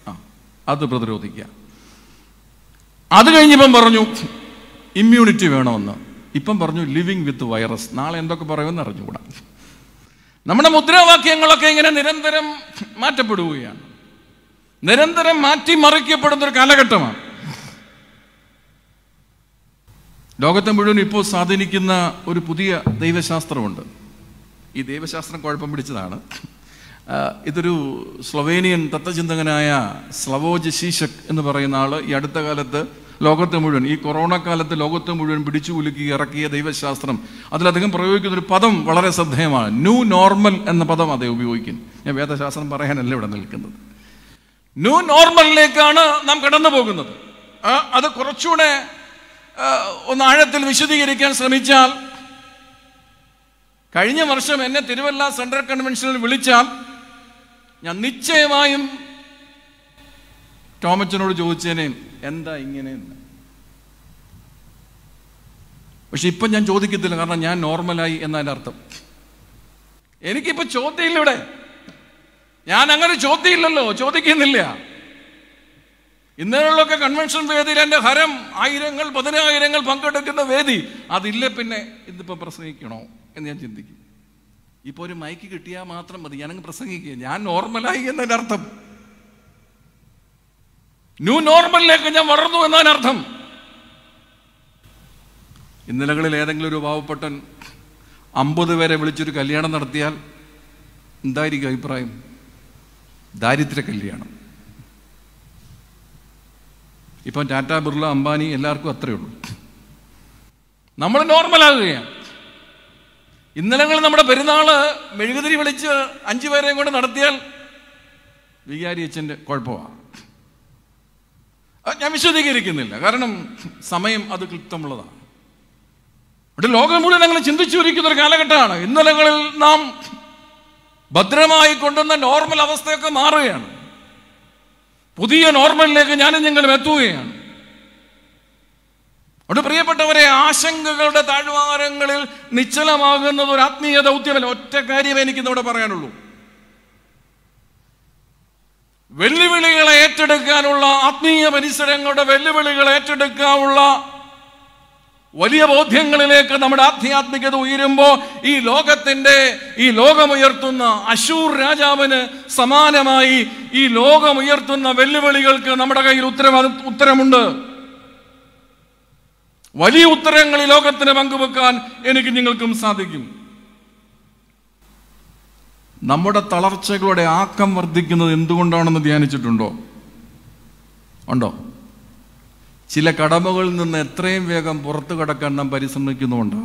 ആ അത് പ്രതിരോധിക്കുക അത് കഴിഞ്ഞപ്പം പറഞ്ഞു ഇമ്മ്യൂണിറ്റി വേണമെന്ന് ഇപ്പം പറഞ്ഞു ലിവിങ് വിത്ത് വൈറസ് നാളെ എന്തൊക്കെ പറയുമെന്ന് അറിഞ്ഞുകൂടാ നമ്മുടെ മുദ്രാവാക്യങ്ങളൊക്കെ ഇങ്ങനെ നിരന്തരം മാറ്റപ്പെടുകയാണ് നിരന്തരം മാറ്റിമറിക്കപ്പെടുന്ന ഒരു കാലഘട്ടമാണ് ലോകത്തെ മുഴുവൻ ഇപ്പോൾ സ്വാധീനിക്കുന്ന ഒരു പുതിയ ദൈവശാസ്ത്രമുണ്ട് ഈ ദൈവശാസ്ത്രം കുഴപ്പം പിടിച്ചതാണ് ഇതൊരു സ്ലൊവേനിയൻ തത്വചിന്തകനായ സ്ലവോജ് ശീശക് എന്ന് പറയുന്ന ആൾ ഈ അടുത്ത കാലത്ത് ലോകത്തെ മുഴുവൻ ഈ കൊറോണ കാലത്ത് ലോകത്തെ മുഴുവൻ പിടിച്ചു കുലുക്കി ഇറക്കിയ ദൈവശാസ്ത്രം അതിലധികം പ്രയോഗിക്കുന്ന ഒരു പദം വളരെ ശ്രദ്ധേയമാണ് ന്യൂ നോർമൽ എന്ന പദം അദ്ദേഹം ഉപയോഗിക്കും ഞാൻ വേദശാസ്ത്രം പറയാനല്ല ഇവിടെ നിൽക്കുന്നത് ന്യൂ നോർമലിലേക്കാണ് നാം കടന്നു പോകുന്നത് അത് കുറച്ചുകൂടെ ഒന്ന് ആഴത്തിൽ വിശദീകരിക്കാൻ ശ്രമിച്ചാൽ കഴിഞ്ഞ വർഷം എന്നെ തിരുവല്ല സെൻട്രൽ കൺവെൻഷനിൽ വിളിച്ചാൽ ഞാൻ നിശ്ചയമായും ടോമച്ചനോട് ചോദിച്ചേനെ എന്താ ഇങ്ങനെയെന്ന് പക്ഷെ ഇപ്പം ഞാൻ ചോദിക്കത്തില്ല കാരണം ഞാൻ നോർമലായി എന്നതിൻ്റെ അർത്ഥം എനിക്കിപ്പോൾ ചോദ്യമില്ല ഇവിടെ ഞാൻ അങ്ങനെ ചോദ്യമില്ലല്ലോ ചോദിക്കുന്നില്ല ഇന്നലെയുള്ളൊക്കെ കൺവെൻഷൻ വേദിയിൽ എൻ്റെ ഹരം ആയിരങ്ങൾ പതിനായിരങ്ങൾ പങ്കെടുക്കുന്ന വേദി അതില്ല പിന്നെ ഇതിപ്പോൾ പ്രസംഗിക്കണോ എന്ന് ഞാൻ ചിന്തിക്കും ഇപ്പോൾ ഒരു മൈക്ക് കിട്ടിയാൽ മാത്രം മതി ഞാനങ്ങ് പ്രസംഗിക്കുക ഞാൻ നോർമലായി എന്നതിൻ്റെ അർത്ഥം ന്യൂ നോർമലിലേക്ക് ഞാൻ വളർന്നു എന്നാണ് അർത്ഥം ഇന്നലകളിൽ ഏതെങ്കിലും ഒരു പാവപ്പെട്ടൻ അമ്പത് പേരെ വിളിച്ചൊരു കല്യാണം നടത്തിയാൽ എന്തായിരിക്കും അഭിപ്രായം ദാരിദ്ര്യ കല്യാണം ഇപ്പം ടാറ്റ ബിർള അംബാനി എല്ലാവർക്കും അത്രയേ ഉള്ളൂ നമ്മൾ നോർമൽ ആകുകയാണ് ഇന്നലെ നമ്മുടെ പെരുന്നാള് മെഴുകുതിരി വിളിച്ച് അഞ്ചു പേരെയും കൊണ്ട് നടത്തിയാൽ വികാരി അച്ഛൻ്റെ കുഴപ്പമാണ് ഞാൻ വിശദീകരിക്കുന്നില്ല കാരണം സമയം അത് ക്ലിപ്തമുള്ളതാണ് ഇവിടെ ലോകം മുഴുവൻ ഞങ്ങൾ ചിന്തിച്ചു ഒരു കാലഘട്ടമാണ് ഇന്നലങ്ങളിൽ നാം ഭദ്രമായി കൊണ്ടുവന്ന നോർമൽ അവസ്ഥയൊക്കെ മാറുകയാണ് പുതിയ നോർമലിലേക്ക് ഞാനും നിങ്ങളും എത്തുകയാണ് അവിടെ പ്രിയപ്പെട്ടവരെ ആശങ്കകളുടെ താഴ്വാരങ്ങളിൽ നിശ്ചലമാകുന്നത് ഒരു ആത്മീയ ദൗത്യമല്ല ഒറ്റ കാര്യം എനിക്കിന്നിവിടെ പറയാനുള്ളൂ വെല്ലുവിളികളെ ഏറ്റെടുക്കാനുള്ള ആത്മീയ പരിസരങ്ങളുടെ വെല്ലുവിളികൾ ഏറ്റെടുക്കാനുള്ള വലിയ ബോധ്യങ്ങളിലേക്ക് നമ്മുടെ ആധ്യാത്മികത ഉയരുമ്പോൾ ഈ ലോകത്തിൻ്റെ ഈ ലോകമുയർത്തുന്ന അശൂർ രാജാവിന് സമാനമായി ഈ ലോകമുയർത്തുന്ന വെല്ലുവിളികൾക്ക് നമ്മുടെ കയ്യിൽ ഉത്തരവാ ഉത്തരമുണ്ട് വലിയ ഉത്തരങ്ങൾ ഈ ലോകത്തിന് പങ്കുവെക്കാൻ എനിക്ക് നിങ്ങൾക്കും സാധിക്കും നമ്മുടെ തളർച്ചകളുടെ ആക്കം വർദ്ധിക്കുന്നത് എന്തുകൊണ്ടാണെന്ന് ധ്യാനിച്ചിട്ടുണ്ടോ ഉണ്ടോ ചില കടമകളിൽ നിന്ന് എത്രയും വേഗം പുറത്തു കടക്കാൻ നാം പരിശ്രമിക്കുന്നുണ്ട്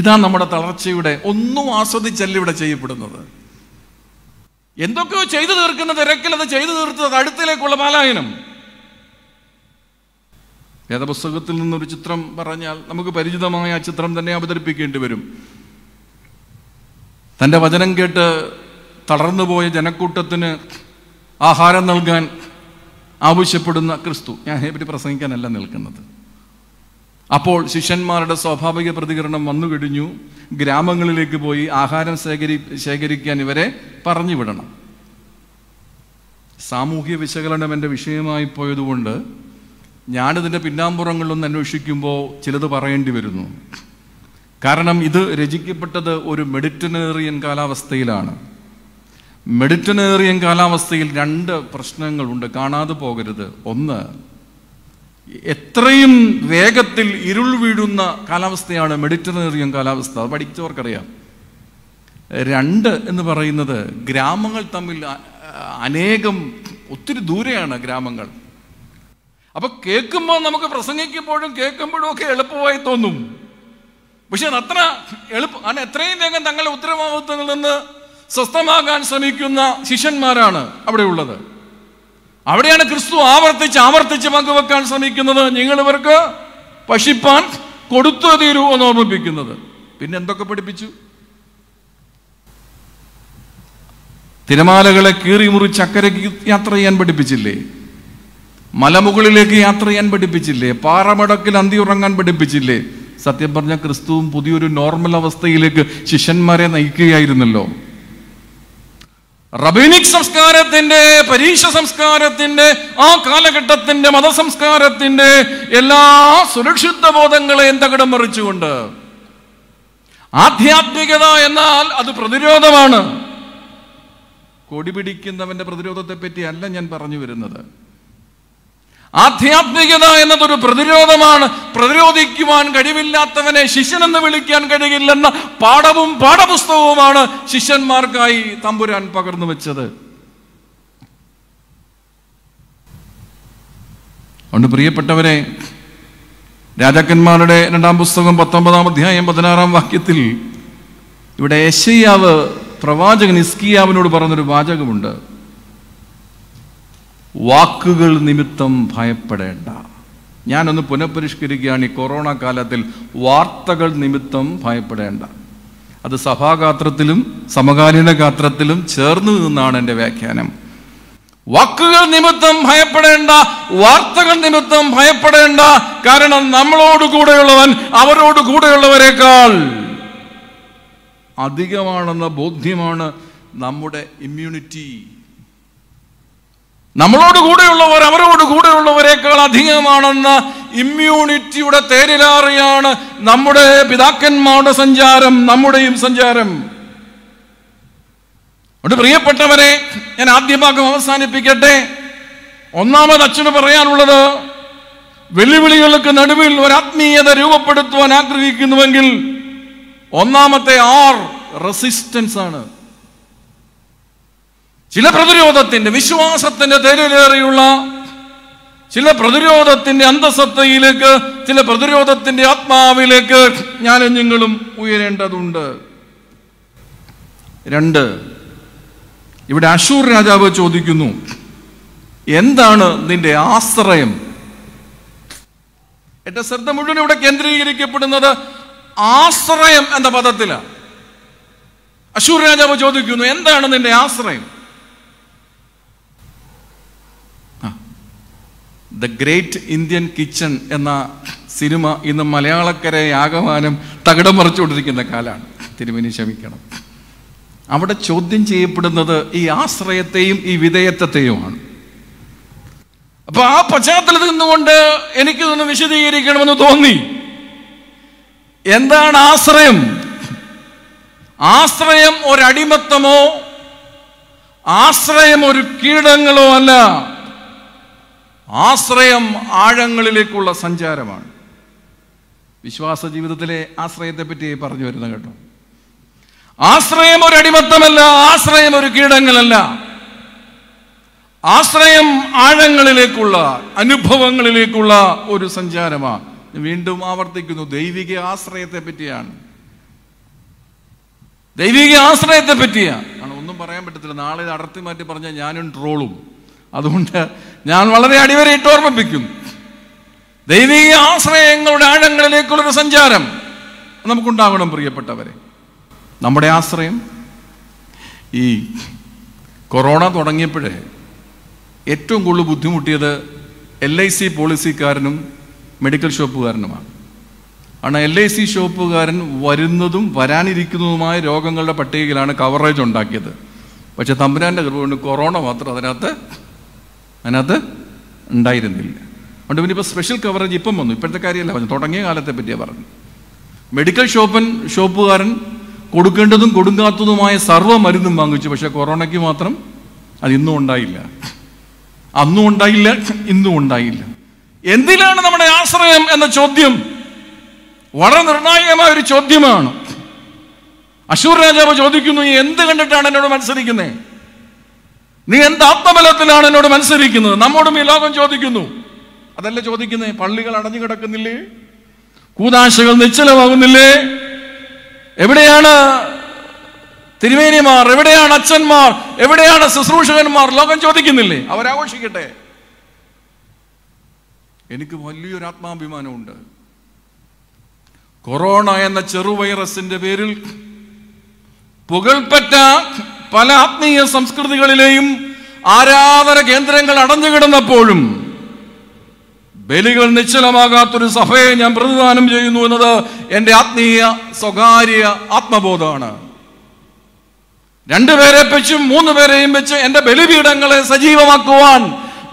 ഇതാണ് നമ്മുടെ തളർച്ചയുടെ ഒന്നും ആസ്വദിച്ചല്ല ഇവിടെ ചെയ്യപ്പെടുന്നത് എന്തൊക്കെയോ ചെയ്തു തീർക്കുന്ന തിരക്കിൽ അത് ചെയ്തു തീർത്തത് അടുത്തിലേക്കുള്ള പാലായനം വേദപുസ്തകത്തിൽ നിന്നൊരു ചിത്രം പറഞ്ഞാൽ നമുക്ക് പരിചിതമായ ആ ചിത്രം തന്നെ അവതരിപ്പിക്കേണ്ടി വരും തൻ്റെ വചനം കേട്ട് തളർന്നുപോയ ജനക്കൂട്ടത്തിന് ആഹാരം നൽകാൻ ആവശ്യപ്പെടുന്ന ക്രിസ്തു ഞാൻ അതിനെപ്പറ്റി പ്രസംഗിക്കാനല്ല നിൽക്കുന്നത് അപ്പോൾ ശിഷ്യന്മാരുടെ സ്വാഭാവിക പ്രതികരണം വന്നു കഴിഞ്ഞു ഗ്രാമങ്ങളിലേക്ക് പോയി ആഹാരം ശേഖരി ശേഖരിക്കാൻ ഇവരെ പറഞ്ഞു വിടണം സാമൂഹ്യ വിശകലനം എൻ്റെ വിഷയമായി പോയതുകൊണ്ട് ഞാനിതിൻ്റെ പിന്നാമ്പുറങ്ങളിലൊന്ന് അന്വേഷിക്കുമ്പോൾ ചിലത് പറയേണ്ടി വരുന്നു കാരണം ഇത് രചിക്കപ്പെട്ടത് ഒരു മെഡിറ്റനേറിയൻ കാലാവസ്ഥയിലാണ് മെഡിറ്റനേറിയൻ കാലാവസ്ഥയിൽ രണ്ട് പ്രശ്നങ്ങളുണ്ട് കാണാതെ പോകരുത് ഒന്ന് എത്രയും വേഗത്തിൽ ഇരുൾ വീഴുന്ന കാലാവസ്ഥയാണ് മെഡിറ്ററേറിയൻ കാലാവസ്ഥ അത് പഠിച്ചവർക്കറിയാം രണ്ട് എന്ന് പറയുന്നത് ഗ്രാമങ്ങൾ തമ്മിൽ അനേകം ഒത്തിരി ദൂരെയാണ് ഗ്രാമങ്ങൾ അപ്പൊ കേൾക്കുമ്പോൾ നമുക്ക് പ്രസംഗിക്കുമ്പോഴും കേൾക്കുമ്പോഴും ഒക്കെ എളുപ്പമായി തോന്നും പക്ഷെ അത്ര എളുപ്പം കാരണം എത്രയും വേഗം തങ്ങളുടെ ഉത്തരവാദിത്വങ്ങളിൽ നിന്ന് സ്വസ്ഥമാകാൻ ശ്രമിക്കുന്ന ശിഷ്യന്മാരാണ് അവിടെ ഉള്ളത് അവിടെയാണ് ക്രിസ്തു ആവർത്തിച്ച് ആവർത്തിച്ച് പങ്കുവെക്കാൻ ശ്രമിക്കുന്നത് നിങ്ങൾ ഇവർക്ക് പശിപ്പാൻ കൊടുത്തു തീരൂ എന്ന് ഓർമ്മിപ്പിക്കുന്നത് പിന്നെ എന്തൊക്കെ പഠിപ്പിച്ചു തിരമാലകളെ കീറി മുറിച്ച് അക്കരയ്ക്ക് യാത്ര ചെയ്യാൻ പഠിപ്പിച്ചില്ലേ മലമുകളിലേക്ക് യാത്ര ചെയ്യാൻ പഠിപ്പിച്ചില്ലേ പാറമടക്കിൽ അന്തി ഉറങ്ങാൻ പഠിപ്പിച്ചില്ലേ സത്യം പറഞ്ഞ ക്രിസ്തുവും പുതിയൊരു നോർമൽ അവസ്ഥയിലേക്ക് ശിഷ്യന്മാരെ നയിക്കുകയായിരുന്നല്ലോ റബീനിക് സംസ്കാരത്തിന്റെ പരീക്ഷ സംസ്കാരത്തിന്റെ ആ കാലഘട്ടത്തിന്റെ മതസംസ്കാരത്തിന്റെ എല്ലാ സുരക്ഷിത ബോധങ്ങളെയും തകിടം മറിച്ചുകൊണ്ട് ആധ്യാത്മികത എന്നാൽ അത് പ്രതിരോധമാണ് കൊടി പിടിക്കുന്നവന്റെ പ്രതിരോധത്തെ പറ്റി അല്ല ഞാൻ പറഞ്ഞു വരുന്നത് ആധ്യാത്മികത എന്നതൊരു പ്രതിരോധമാണ് പ്രതിരോധിക്കുവാൻ കഴിവില്ലാത്തവനെ ശിഷ്യനെന്ന് വിളിക്കാൻ കഴിയില്ലെന്ന പാഠവും പാഠപുസ്തകവുമാണ് ശിഷ്യന്മാർക്കായി തമ്പുരാൻ പകർന്നു വെച്ചത് അതുകൊണ്ട് പ്രിയപ്പെട്ടവരെ രാജാക്കന്മാരുടെ രണ്ടാം പുസ്തകം പത്തൊമ്പതാം അധ്യായം പതിനാറാം വാക്യത്തിൽ ഇവിടെ യശയ്യാവ് പ്രവാചകൻ ഇസ്കിയാവിനോട് പറഞ്ഞൊരു വാചകമുണ്ട് വാക്കുകൾ നിമിത്തം ഭയപ്പെടേണ്ട ഞാനൊന്ന് പുനഃപരിഷ്കരിക്കുകയാണ് ഈ കൊറോണ കാലത്തിൽ വാർത്തകൾ നിമിത്തം ഭയപ്പെടേണ്ട അത് സഭാഗാത്രത്തിലും സമകാലീന ഗാത്രത്തിലും ചേർന്നു നിന്നാണ് എൻ്റെ വ്യാഖ്യാനം വാക്കുകൾ നിമിത്തം ഭയപ്പെടേണ്ട വാർത്തകൾ നിമിത്തം ഭയപ്പെടേണ്ട കാരണം നമ്മളോട് കൂടെയുള്ളവൻ അവരോട് കൂടെയുള്ളവരെക്കാൾ അധികമാണെന്ന ബോധ്യമാണ് നമ്മുടെ ഇമ്മ്യൂണിറ്റി നമ്മളോട് കൂടെയുള്ളവർ അവരോട് കൂടെയുള്ളവരെക്കാൾ അധികമാണെന്ന് ഇമ്മ്യൂണിറ്റിയുടെ തേരിലാറിയാണ് നമ്മുടെ പിതാക്കന്മാരുടെ സഞ്ചാരം നമ്മുടെയും സഞ്ചാരം അതുകൊണ്ട് പ്രിയപ്പെട്ടവരെ ഞാൻ ആദ്യ ഭാഗം അവസാനിപ്പിക്കട്ടെ ഒന്നാമത് അച്ഛന് പറയാനുള്ളത് വെല്ലുവിളികൾക്ക് നടുവിൽ ഒരു ആത്മീയത രൂപപ്പെടുത്തുവാൻ ആഗ്രഹിക്കുന്നുവെങ്കിൽ ഒന്നാമത്തെ ആർ റെസിസ്റ്റൻസ് ആണ് ചില പ്രതിരോധത്തിന്റെ വിശ്വാസത്തിന്റെ തേരിലേറെയുള്ള ചില പ്രതിരോധത്തിന്റെ അന്തസത്തയിലേക്ക് ചില പ്രതിരോധത്തിന്റെ ആത്മാവിലേക്ക് ഞാനും നിങ്ങളും ഉയരേണ്ടതുണ്ട് രണ്ട് ഇവിടെ അശൂർ രാജാവ് ചോദിക്കുന്നു എന്താണ് നിന്റെ ആശ്രയം എന്റെ ശ്രദ്ധ മുഴുവൻ ഇവിടെ കേന്ദ്രീകരിക്കപ്പെടുന്നത് ആശ്രയം എന്ന പദത്തിലാണ് അശൂർ രാജാവ് ചോദിക്കുന്നു എന്താണ് നിന്റെ ആശ്രയം ദ ഗ്രേറ്റ് ഇന്ത്യൻ കിച്ചൺ എന്ന സിനിമ ഇന്ന് മലയാളക്കരെ ആകമാനം തകിടം മറിച്ചുകൊണ്ടിരിക്കുന്ന കാലമാണ് തിരുമേനി ക്ഷമിക്കണം അവിടെ ചോദ്യം ചെയ്യപ്പെടുന്നത് ഈ ആശ്രയത്തെയും ഈ വിധേയത്വത്തെയുമാണ് അപ്പൊ ആ പശ്ചാത്തലത്തിൽ നിന്നുകൊണ്ട് എനിക്കിതൊന്ന് വിശദീകരിക്കണമെന്ന് തോന്നി എന്താണ് ആശ്രയം ആശ്രയം ഒരടിമത്തമോ ആശ്രയം ഒരു കീടങ്ങളോ അല്ല ആശ്രയം ആഴങ്ങളിലേക്കുള്ള സഞ്ചാരമാണ് വിശ്വാസ ജീവിതത്തിലെ ആശ്രയത്തെ പറ്റി പറഞ്ഞു വരുന്ന കേട്ടോ ആശ്രയം ഒരു അടിമത്തമല്ല ആശ്രയം ഒരു കീടങ്ങളല്ല ആശ്രയം ആഴങ്ങളിലേക്കുള്ള അനുഭവങ്ങളിലേക്കുള്ള ഒരു സഞ്ചാരമാണ് വീണ്ടും ആവർത്തിക്കുന്നു ദൈവിക ആശ്രയത്തെ പറ്റിയാണ് ദൈവിക ആശ്രയത്തെ പറ്റിയാണ് ഒന്നും പറയാൻ പറ്റത്തില്ല നാളെ അടർത്തി മാറ്റി പറഞ്ഞാൽ ഞാനും ട്രോളും അതുകൊണ്ട് ഞാൻ വളരെ അടിവരയിട്ട് ഓർമ്മിപ്പിക്കും ദൈവിക ആശ്രയങ്ങളുടെ ആഴങ്ങളിലേക്കുള്ളൊരു സഞ്ചാരം നമുക്കുണ്ടാകണം പ്രിയപ്പെട്ടവരെ നമ്മുടെ ആശ്രയം ഈ കൊറോണ തുടങ്ങിയപ്പോഴേ ഏറ്റവും കൂടുതൽ ബുദ്ധിമുട്ടിയത് എൽ ഐ സി പോളിസിക്കാരനും മെഡിക്കൽ ഷോപ്പുകാരനുമാണ് കാരണം എൽ ഐ സി ഷോപ്പുകാരൻ വരുന്നതും വരാനിരിക്കുന്നതുമായ രോഗങ്ങളുടെ പട്ടികയിലാണ് കവറേജ് ഉണ്ടാക്കിയത് പക്ഷെ തമ്പുരാൻ്റെ കൃപ കൊണ്ട് കൊറോണ മാത്രം അതിനകത്ത് അതിനകത്ത് ഉണ്ടായിരുന്നില്ല അതുകൊണ്ട് പിന്നെ ഇപ്പോൾ സ്പെഷ്യൽ കവറേജ് ഇപ്പം വന്നു ഇപ്പോഴത്തെ കാര്യമല്ല പറഞ്ഞു തുടങ്ങിയ കാലത്തെ പറ്റിയാണ് പറഞ്ഞു മെഡിക്കൽ ഷോപ്പൻ ഷോപ്പുകാരൻ കൊടുക്കേണ്ടതും കൊടുക്കാത്തതുമായ സർവ്വ മരുന്നും വാങ്ങിച്ചു പക്ഷേ കൊറോണയ്ക്ക് മാത്രം അത് ഇന്നും ഉണ്ടായില്ല അന്നും ഉണ്ടായില്ല ഇന്നും ഉണ്ടായില്ല എന്തിനാണ് നമ്മുടെ ആശ്രയം എന്ന ചോദ്യം വളരെ നിർണായകമായ ഒരു ചോദ്യമാണ് അശൂർ രാജാവ് ചോദിക്കുന്നു എന്ത് കണ്ടിട്ടാണ് എന്നോട് മത്സരിക്കുന്നത് നീ എന്ത് ആത്മബലത്തിലാണ് എന്നോട് മത്സരിക്കുന്നത് നമ്മോടും ഈ ലോകം ചോദിക്കുന്നു അതല്ല ചോദിക്കുന്നേ പള്ളികൾ അടഞ്ഞു കിടക്കുന്നില്ലേ കൂതാശകൾ നിശ്ചലമാകുന്നില്ലേ എവിടെയാണ് തിരുമേനിമാർ എവിടെയാണ് അച്ഛന്മാർ എവിടെയാണ് ശുശ്രൂഷകന്മാർ ലോകം ചോദിക്കുന്നില്ലേ അവരാഘോഷിക്കട്ടെ എനിക്ക് വലിയൊരു ആത്മാഭിമാനമുണ്ട് കൊറോണ എന്ന ചെറു വൈറസിന്റെ പേരിൽ പുകൾപ്പറ്റ പല ആത്മീയ സംസ്കൃതികളിലെയും ആരാധന കേന്ദ്രങ്ങൾ അടഞ്ഞു കിടന്നപ്പോഴും ബലികൾ നിശ്ചലമാകാത്തൊരു സഭയെ ഞാൻ പ്രതിദാനം ചെയ്യുന്നു എന്നത് എൻ്റെ ആത്മീയ സ്വകാര്യ ആത്മബോധമാണ് രണ്ടുപേരെ വെച്ചും മൂന്ന് പേരെയും വെച്ച് എൻ്റെ ബലിപീഠങ്ങളെ സജീവമാക്കുവാൻ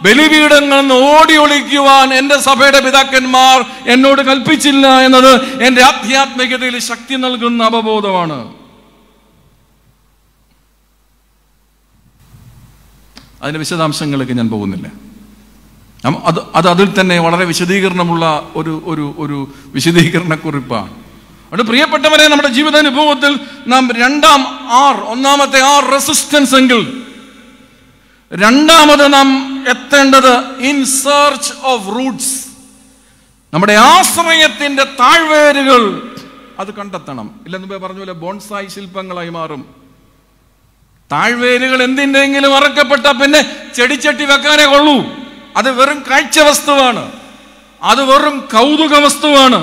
ബലിപീഠങ്ങളിൽ നിന്ന് ഓടി ഒളിക്കുവാൻ എൻ്റെ സഭയുടെ പിതാക്കന്മാർ എന്നോട് കൽപ്പിച്ചില്ല എന്നത് എൻ്റെ ആധ്യാത്മികതയിൽ ശക്തി നൽകുന്ന അവബോധമാണ് അതിൻ്റെ വിശദാംശങ്ങളിലേക്ക് ഞാൻ പോകുന്നില്ല അത് അത് അതിൽ തന്നെ വളരെ വിശദീകരണമുള്ള ഒരു ഒരു ഒരു വിശദീകരണക്കുറിപ്പാണ് അവിടെ പ്രിയപ്പെട്ടവരെ നമ്മുടെ ജീവിത അനുഭവത്തിൽ നാം രണ്ടാം ആർ ഒന്നാമത്തെ ആർ റെസിസ്റ്റൻസ് എങ്കിൽ രണ്ടാമത് നാം എത്തേണ്ടത് ഇൻ സെർച്ച് ഓഫ് റൂട്ട്സ് നമ്മുടെ ആശ്രയത്തിന്റെ താഴ്വേരുകൾ അത് കണ്ടെത്തണം ഇല്ലെന്ന് പറഞ്ഞ പോലെ ബോൺസായി ശില്പങ്ങളായി മാറും താഴ്വേരുകൾ എന്തിൻ്റെങ്കിലും അറക്കപ്പെട്ട പിന്നെ ചെടിച്ചട്ടി വെക്കാനേ കൊള്ളൂ അത് വെറും കാഴ്ച വസ്തുവാണ് അത് വെറും കൗതുക വസ്തുവാണ്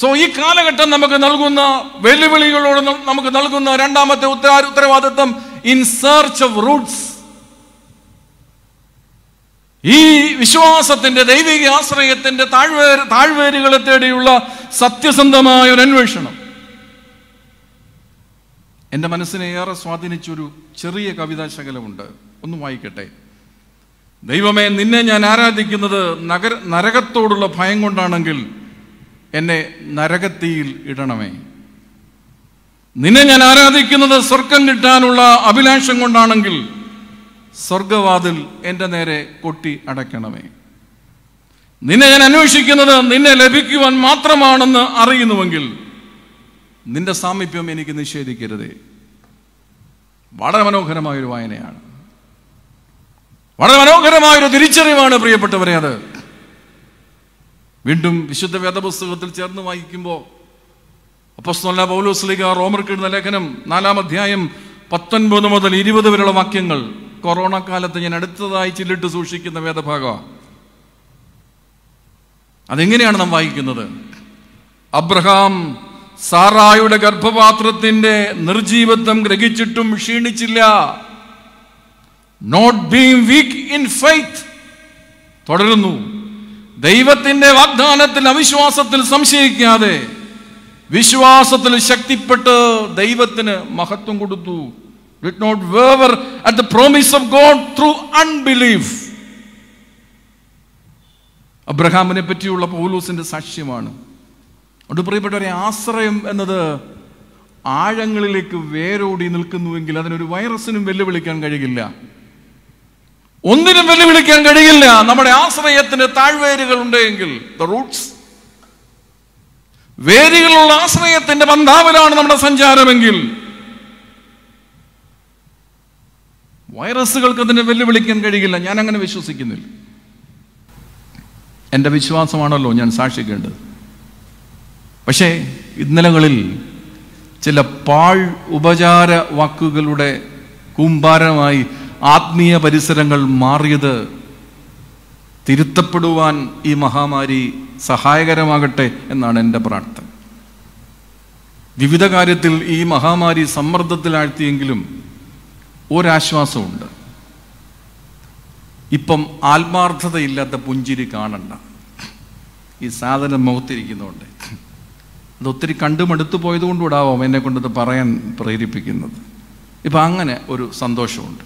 സോ ഈ കാലഘട്ടം നമുക്ക് നൽകുന്ന വെല്ലുവിളികളോട് നമുക്ക് നൽകുന്ന രണ്ടാമത്തെ ഉത്തര ഉത്തരവാദിത്വം ഇൻ സെർച്ച് ഓഫ് റൂട്ട്സ് ഈ വിശ്വാസത്തിന്റെ ദൈവിക ആശ്രയത്തിന്റെ താഴ്വേ താഴ്വേരുകളെ തേടിയുള്ള സത്യസന്ധമായ ഒരു അന്വേഷണം എൻ്റെ മനസ്സിനെ ഏറെ സ്വാധീനിച്ചൊരു ചെറിയ കവിതാ ശകലമുണ്ട് ഒന്ന് വായിക്കട്ടെ ദൈവമേ നിന്നെ ഞാൻ ആരാധിക്കുന്നത് നഗര നരകത്തോടുള്ള ഭയം കൊണ്ടാണെങ്കിൽ എന്നെ നരകത്തിയിൽ ഇടണമേ നിന്നെ ഞാൻ ആരാധിക്കുന്നത് സ്വർഗം കിട്ടാനുള്ള അഭിലാഷം കൊണ്ടാണെങ്കിൽ സ്വർഗവാതിൽ എൻ്റെ നേരെ കൊട്ടി അടയ്ക്കണമേ നിന്നെ ഞാൻ അന്വേഷിക്കുന്നത് നിന്നെ ലഭിക്കുവാൻ മാത്രമാണെന്ന് അറിയുന്നുവെങ്കിൽ നിന്റെ സാമീപ്യം എനിക്ക് നിഷേധിക്കരുതേ വളരെ മനോഹരമായൊരു വായനയാണ് വളരെ മനോഹരമായൊരു തിരിച്ചറിവാണ് പ്രിയപ്പെട്ടവരെ അത് വീണ്ടും വിശുദ്ധ വേദപുസ്തകത്തിൽ ചേർന്ന് വായിക്കുമ്പോൾ ലീഗ പൗലോസ്ലിക റോമർക്കിടുന്ന ലേഖനം നാലാം അധ്യായം പത്തൊൻപത് മുതൽ ഇരുപത് വരെയുള്ള വാക്യങ്ങൾ കൊറോണ കാലത്ത് ഞാൻ അടുത്തതായി ചില്ലിട്ട് സൂക്ഷിക്കുന്ന വേദഭാഗമാണ് അതെങ്ങനെയാണ് നാം വായിക്കുന്നത് അബ്രഹാം സാറായുടെ ഗർഭപാത്രത്തിന്റെ നിർജീവത്വം ഗ്രഹിച്ചിട്ടും ക്ഷീണിച്ചില്ല not being weak in faith തുടരുന്നു ദൈവത്തിന്റെ വാഗ്ദാനത്തിൽ അവിശ്വാസത്തിൽ സംശയിക്കാതെ വിശ്വാസത്തിൽ ശക്തിപ്പെട്ട് ദൈവത്തിന് മഹത്വം കൊടുത്തു did not waver at the promise of God through unbelief അബ്രഹാമിനെ പറ്റിയുള്ള പൗലൂസിന്റെ സാക്ഷ്യമാണ് അതുകൊണ്ട് പ്രിയപ്പെട്ടവരെ ആശ്രയം എന്നത് ആഴങ്ങളിലേക്ക് വേരോടി നിൽക്കുന്നുവെങ്കിൽ അതിനൊരു വൈറസിനും വെല്ലുവിളിക്കാൻ കഴിയില്ല ഒന്നിനും വെല്ലുവിളിക്കാൻ കഴിയില്ല നമ്മുടെ ആശ്രയത്തിന് താഴ്വേരുകൾ ഉണ്ടെങ്കിൽ ദ റൂട്ട്സ് വേരുകളുള്ള ആശ്രയത്തിന്റെ ബന്ധാവിലാണ് നമ്മുടെ സഞ്ചാരമെങ്കിൽ വൈറസുകൾക്ക് അതിനെ വെല്ലുവിളിക്കാൻ കഴിയില്ല ഞാൻ അങ്ങനെ വിശ്വസിക്കുന്നില്ല എൻ്റെ വിശ്വാസമാണല്ലോ ഞാൻ സാക്ഷിക്കേണ്ടത് പക്ഷേ ഇന്നലകളിൽ ചില പാൾ ഉപചാര വാക്കുകളുടെ കൂമ്പാരമായി ആത്മീയ പരിസരങ്ങൾ മാറിയത് തിരുത്തപ്പെടുവാൻ ഈ മഹാമാരി സഹായകരമാകട്ടെ എന്നാണ് എൻ്റെ പ്രാർത്ഥന വിവിധ കാര്യത്തിൽ ഈ മഹാമാരി സമ്മർദ്ദത്തിലാഴ്ത്തിയെങ്കിലും ഒരാശ്വാസമുണ്ട് ഇപ്പം ആത്മാർത്ഥതയില്ലാത്ത പുഞ്ചിരി കാണണ്ട ഈ സാധനം മുഖത്തിരിക്കുന്നുണ്ട് അതൊത്തിരി കണ്ടും എടുത്തു പോയതുകൊണ്ട് എന്നെ കൊണ്ടത് പറയാൻ പ്രേരിപ്പിക്കുന്നത് ഇപ്പം അങ്ങനെ ഒരു സന്തോഷമുണ്ട്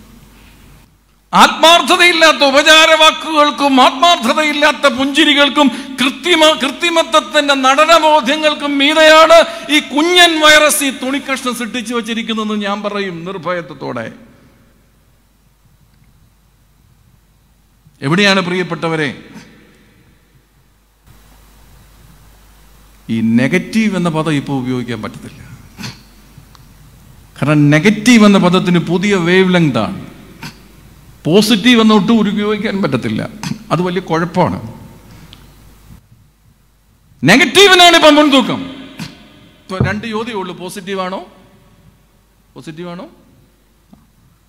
ആത്മാർത്ഥതയില്ലാത്ത ഉപചാരവാക്കുകൾക്കും ആത്മാർത്ഥതയില്ലാത്ത പുഞ്ചിരികൾക്കും കൃത്രിമ കൃത്രിമത്വത്തിന്റെ നടനബോധ്യങ്ങൾക്കും മീതയാണ് ഈ കുഞ്ഞൻ വൈറസ് ഈ തുണിക്കഷ്ണം സൃഷ്ടിച്ചു വച്ചിരിക്കുന്നതെന്ന് ഞാൻ പറയും നിർഭയത്വത്തോടെ എവിടെയാണ് പ്രിയപ്പെട്ടവരെ ഈ നെഗറ്റീവ് എന്ന പദം ഇപ്പോൾ ഉപയോഗിക്കാൻ പറ്റത്തില്ല കാരണം നെഗറ്റീവ് എന്ന പദത്തിന് പുതിയ വേവ് ലെങ്താണ് പോസിറ്റീവ് എന്ന ഒട്ടും ഉപയോഗിക്കാൻ പറ്റത്തില്ല അത് വലിയ കുഴപ്പമാണ് നെഗറ്റീവിനാണ് ഇപ്പം മുൻതൂക്കം ഇപ്പൊ രണ്ട് ഉള്ളൂ പോസിറ്റീവാണോ പോസിറ്റീവാണോ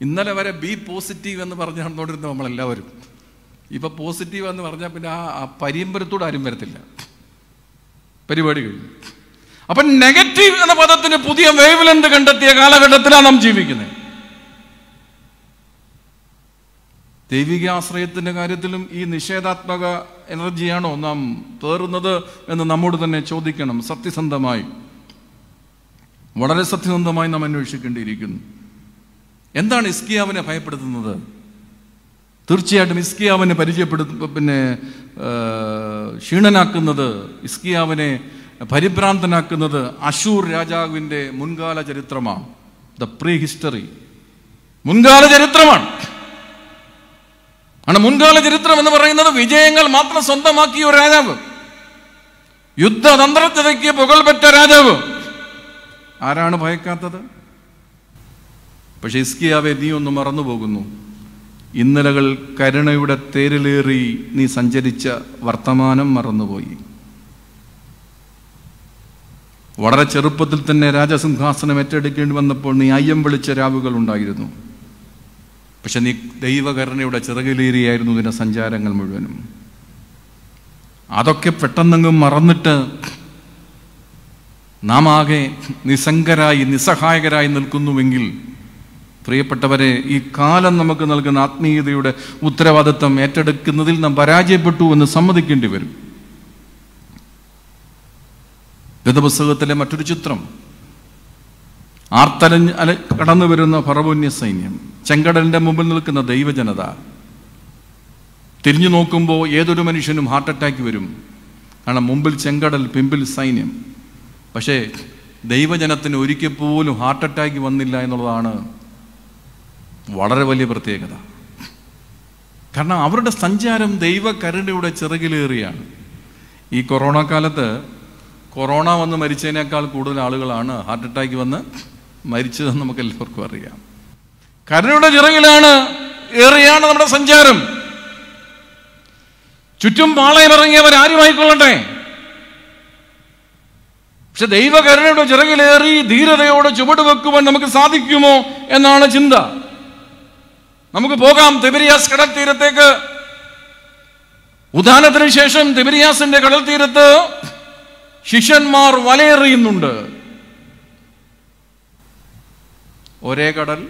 ഇന്നലെ വരെ ബി പോസിറ്റീവ് എന്ന് പറഞ്ഞാണ് പറഞ്ഞുകൊണ്ടിരുന്ന നമ്മളെല്ലാവരും ഇപ്പൊ പോസിറ്റീവ് എന്ന് പറഞ്ഞാൽ പിന്നെ ആ പര്യമ്പരത്തോട് ആരും വരത്തില്ല പരിപാടി കഴിഞ്ഞു അപ്പൊ നെഗറ്റീവ് എന്ന പദത്തിന് പുതിയ വേവ് ലെന്ത് കണ്ടെത്തിയ കാലഘട്ടത്തിലാണ് നാം ജീവിക്കുന്നത് ദൈവിക ആശ്രയത്തിന്റെ കാര്യത്തിലും ഈ നിഷേധാത്മക എനർജിയാണോ നാം തേറുന്നത് എന്ന് നമ്മോട് തന്നെ ചോദിക്കണം സത്യസന്ധമായി വളരെ സത്യസന്ധമായി നാം അന്വേഷിക്കേണ്ടിയിരിക്കുന്നു എന്താണ് ഇസ്കിയാവിനെ ഭയപ്പെടുത്തുന്നത് തീർച്ചയായിട്ടും ഇസ്കിയാവിനെ പരിചയപ്പെടു പിന്നെ ക്ഷീണനാക്കുന്നത് ഇസ്കിയാവിനെ പരിഭ്രാന്തനാക്കുന്നത് അശൂർ രാജാവിൻ്റെ മുൻകാല ചരിത്രമാണ് ദ പ്രീ ഹിസ്റ്ററി മുൻകാല ചരിത്രമാണ് ആണ് മുൻകാല ചരിത്രം എന്ന് പറയുന്നത് വിജയങ്ങൾ മാത്രം സ്വന്തമാക്കിയ രാജാവ് യുദ്ധതന്ത്രജ്ഞതയ്ക്ക് പുകൾ പെറ്റ രാജാവ് ആരാണ് ഭയക്കാത്തത് പക്ഷെ ഇസ്കിയാവെ നീ ഒന്ന് മറന്നു പോകുന്നു ഇന്നലകൾ കരുണയുടെ തേരിലേറി നീ സഞ്ചരിച്ച വർത്തമാനം മറന്നുപോയി വളരെ ചെറുപ്പത്തിൽ തന്നെ രാജസിംഹാസനം ഏറ്റെടുക്കേണ്ടി വന്നപ്പോൾ നീ അയ്യം വിളിച്ച രാവുകൾ ഉണ്ടായിരുന്നു പക്ഷെ നീ ദൈവകരുണയുടെ ചിറകിലേറിയായിരുന്നു നിന്റെ സഞ്ചാരങ്ങൾ മുഴുവനും അതൊക്കെ പെട്ടെന്നങ്ങ് മറന്നിട്ട് നാം ആകെ നിസ്സംഗരായി നിസ്സഹായകരായി നിൽക്കുന്നുവെങ്കിൽ പ്രിയപ്പെട്ടവരെ ഈ കാലം നമുക്ക് നൽകുന്ന ആത്മീയതയുടെ ഉത്തരവാദിത്തം ഏറ്റെടുക്കുന്നതിൽ നാം പരാജയപ്പെട്ടു എന്ന് സമ്മതിക്കേണ്ടി വരും ഗതപുസ്തകത്തിലെ മറ്റൊരു ചിത്രം ആർത്തലഞ്ഞ് അല കടന്നു വരുന്ന ഫറവോന്യ സൈന്യം ചെങ്കടലിന്റെ മുമ്പിൽ നിൽക്കുന്ന ദൈവജനത തിരിഞ്ഞു നോക്കുമ്പോൾ ഏതൊരു മനുഷ്യനും ഹാർട്ട് അറ്റാക്ക് വരും കാരണം മുമ്പിൽ ചെങ്കടൽ പിമ്പിൽ സൈന്യം പക്ഷേ ദൈവജനത്തിന് ഒരിക്കൽ പോലും ഹാർട്ട് അറ്റാക്ക് വന്നില്ല എന്നുള്ളതാണ് വളരെ വലിയ പ്രത്യേകത കാരണം അവരുടെ സഞ്ചാരം ദൈവകരുണയുടെ ചിറകിലേറിയാണ് ഈ കൊറോണ കാലത്ത് കൊറോണ വന്ന് മരിച്ചതിനേക്കാൾ കൂടുതൽ ആളുകളാണ് ഹാർട്ട് അറ്റാക്ക് വന്ന് മരിച്ചതെന്ന് നമുക്ക് എല്ലാവർക്കും അറിയാം കരുണയുടെ ചിറകിലാണ് ഏറിയാണ് നമ്മുടെ സഞ്ചാരം ചുറ്റും ഇറങ്ങിയവർ ആരുമായിക്കൊള്ളട്ടെ പക്ഷെ ദൈവകരുണയുടെ ചിറകിലേറി ധീരതയോടെ ചുവട് വെക്കുവാൻ നമുക്ക് സാധിക്കുമോ എന്നാണ് ചിന്ത നമുക്ക് പോകാം തിബിരിയാസ് കടൽ തീരത്തേക്ക് ഉദാഹരണത്തിന് ശേഷം തിബിരിയാസിന്റെ കടൽ തീരത്ത് ശിഷ്യന്മാർ വലയെറിയുന്നുണ്ട് ഒരേ കടൽ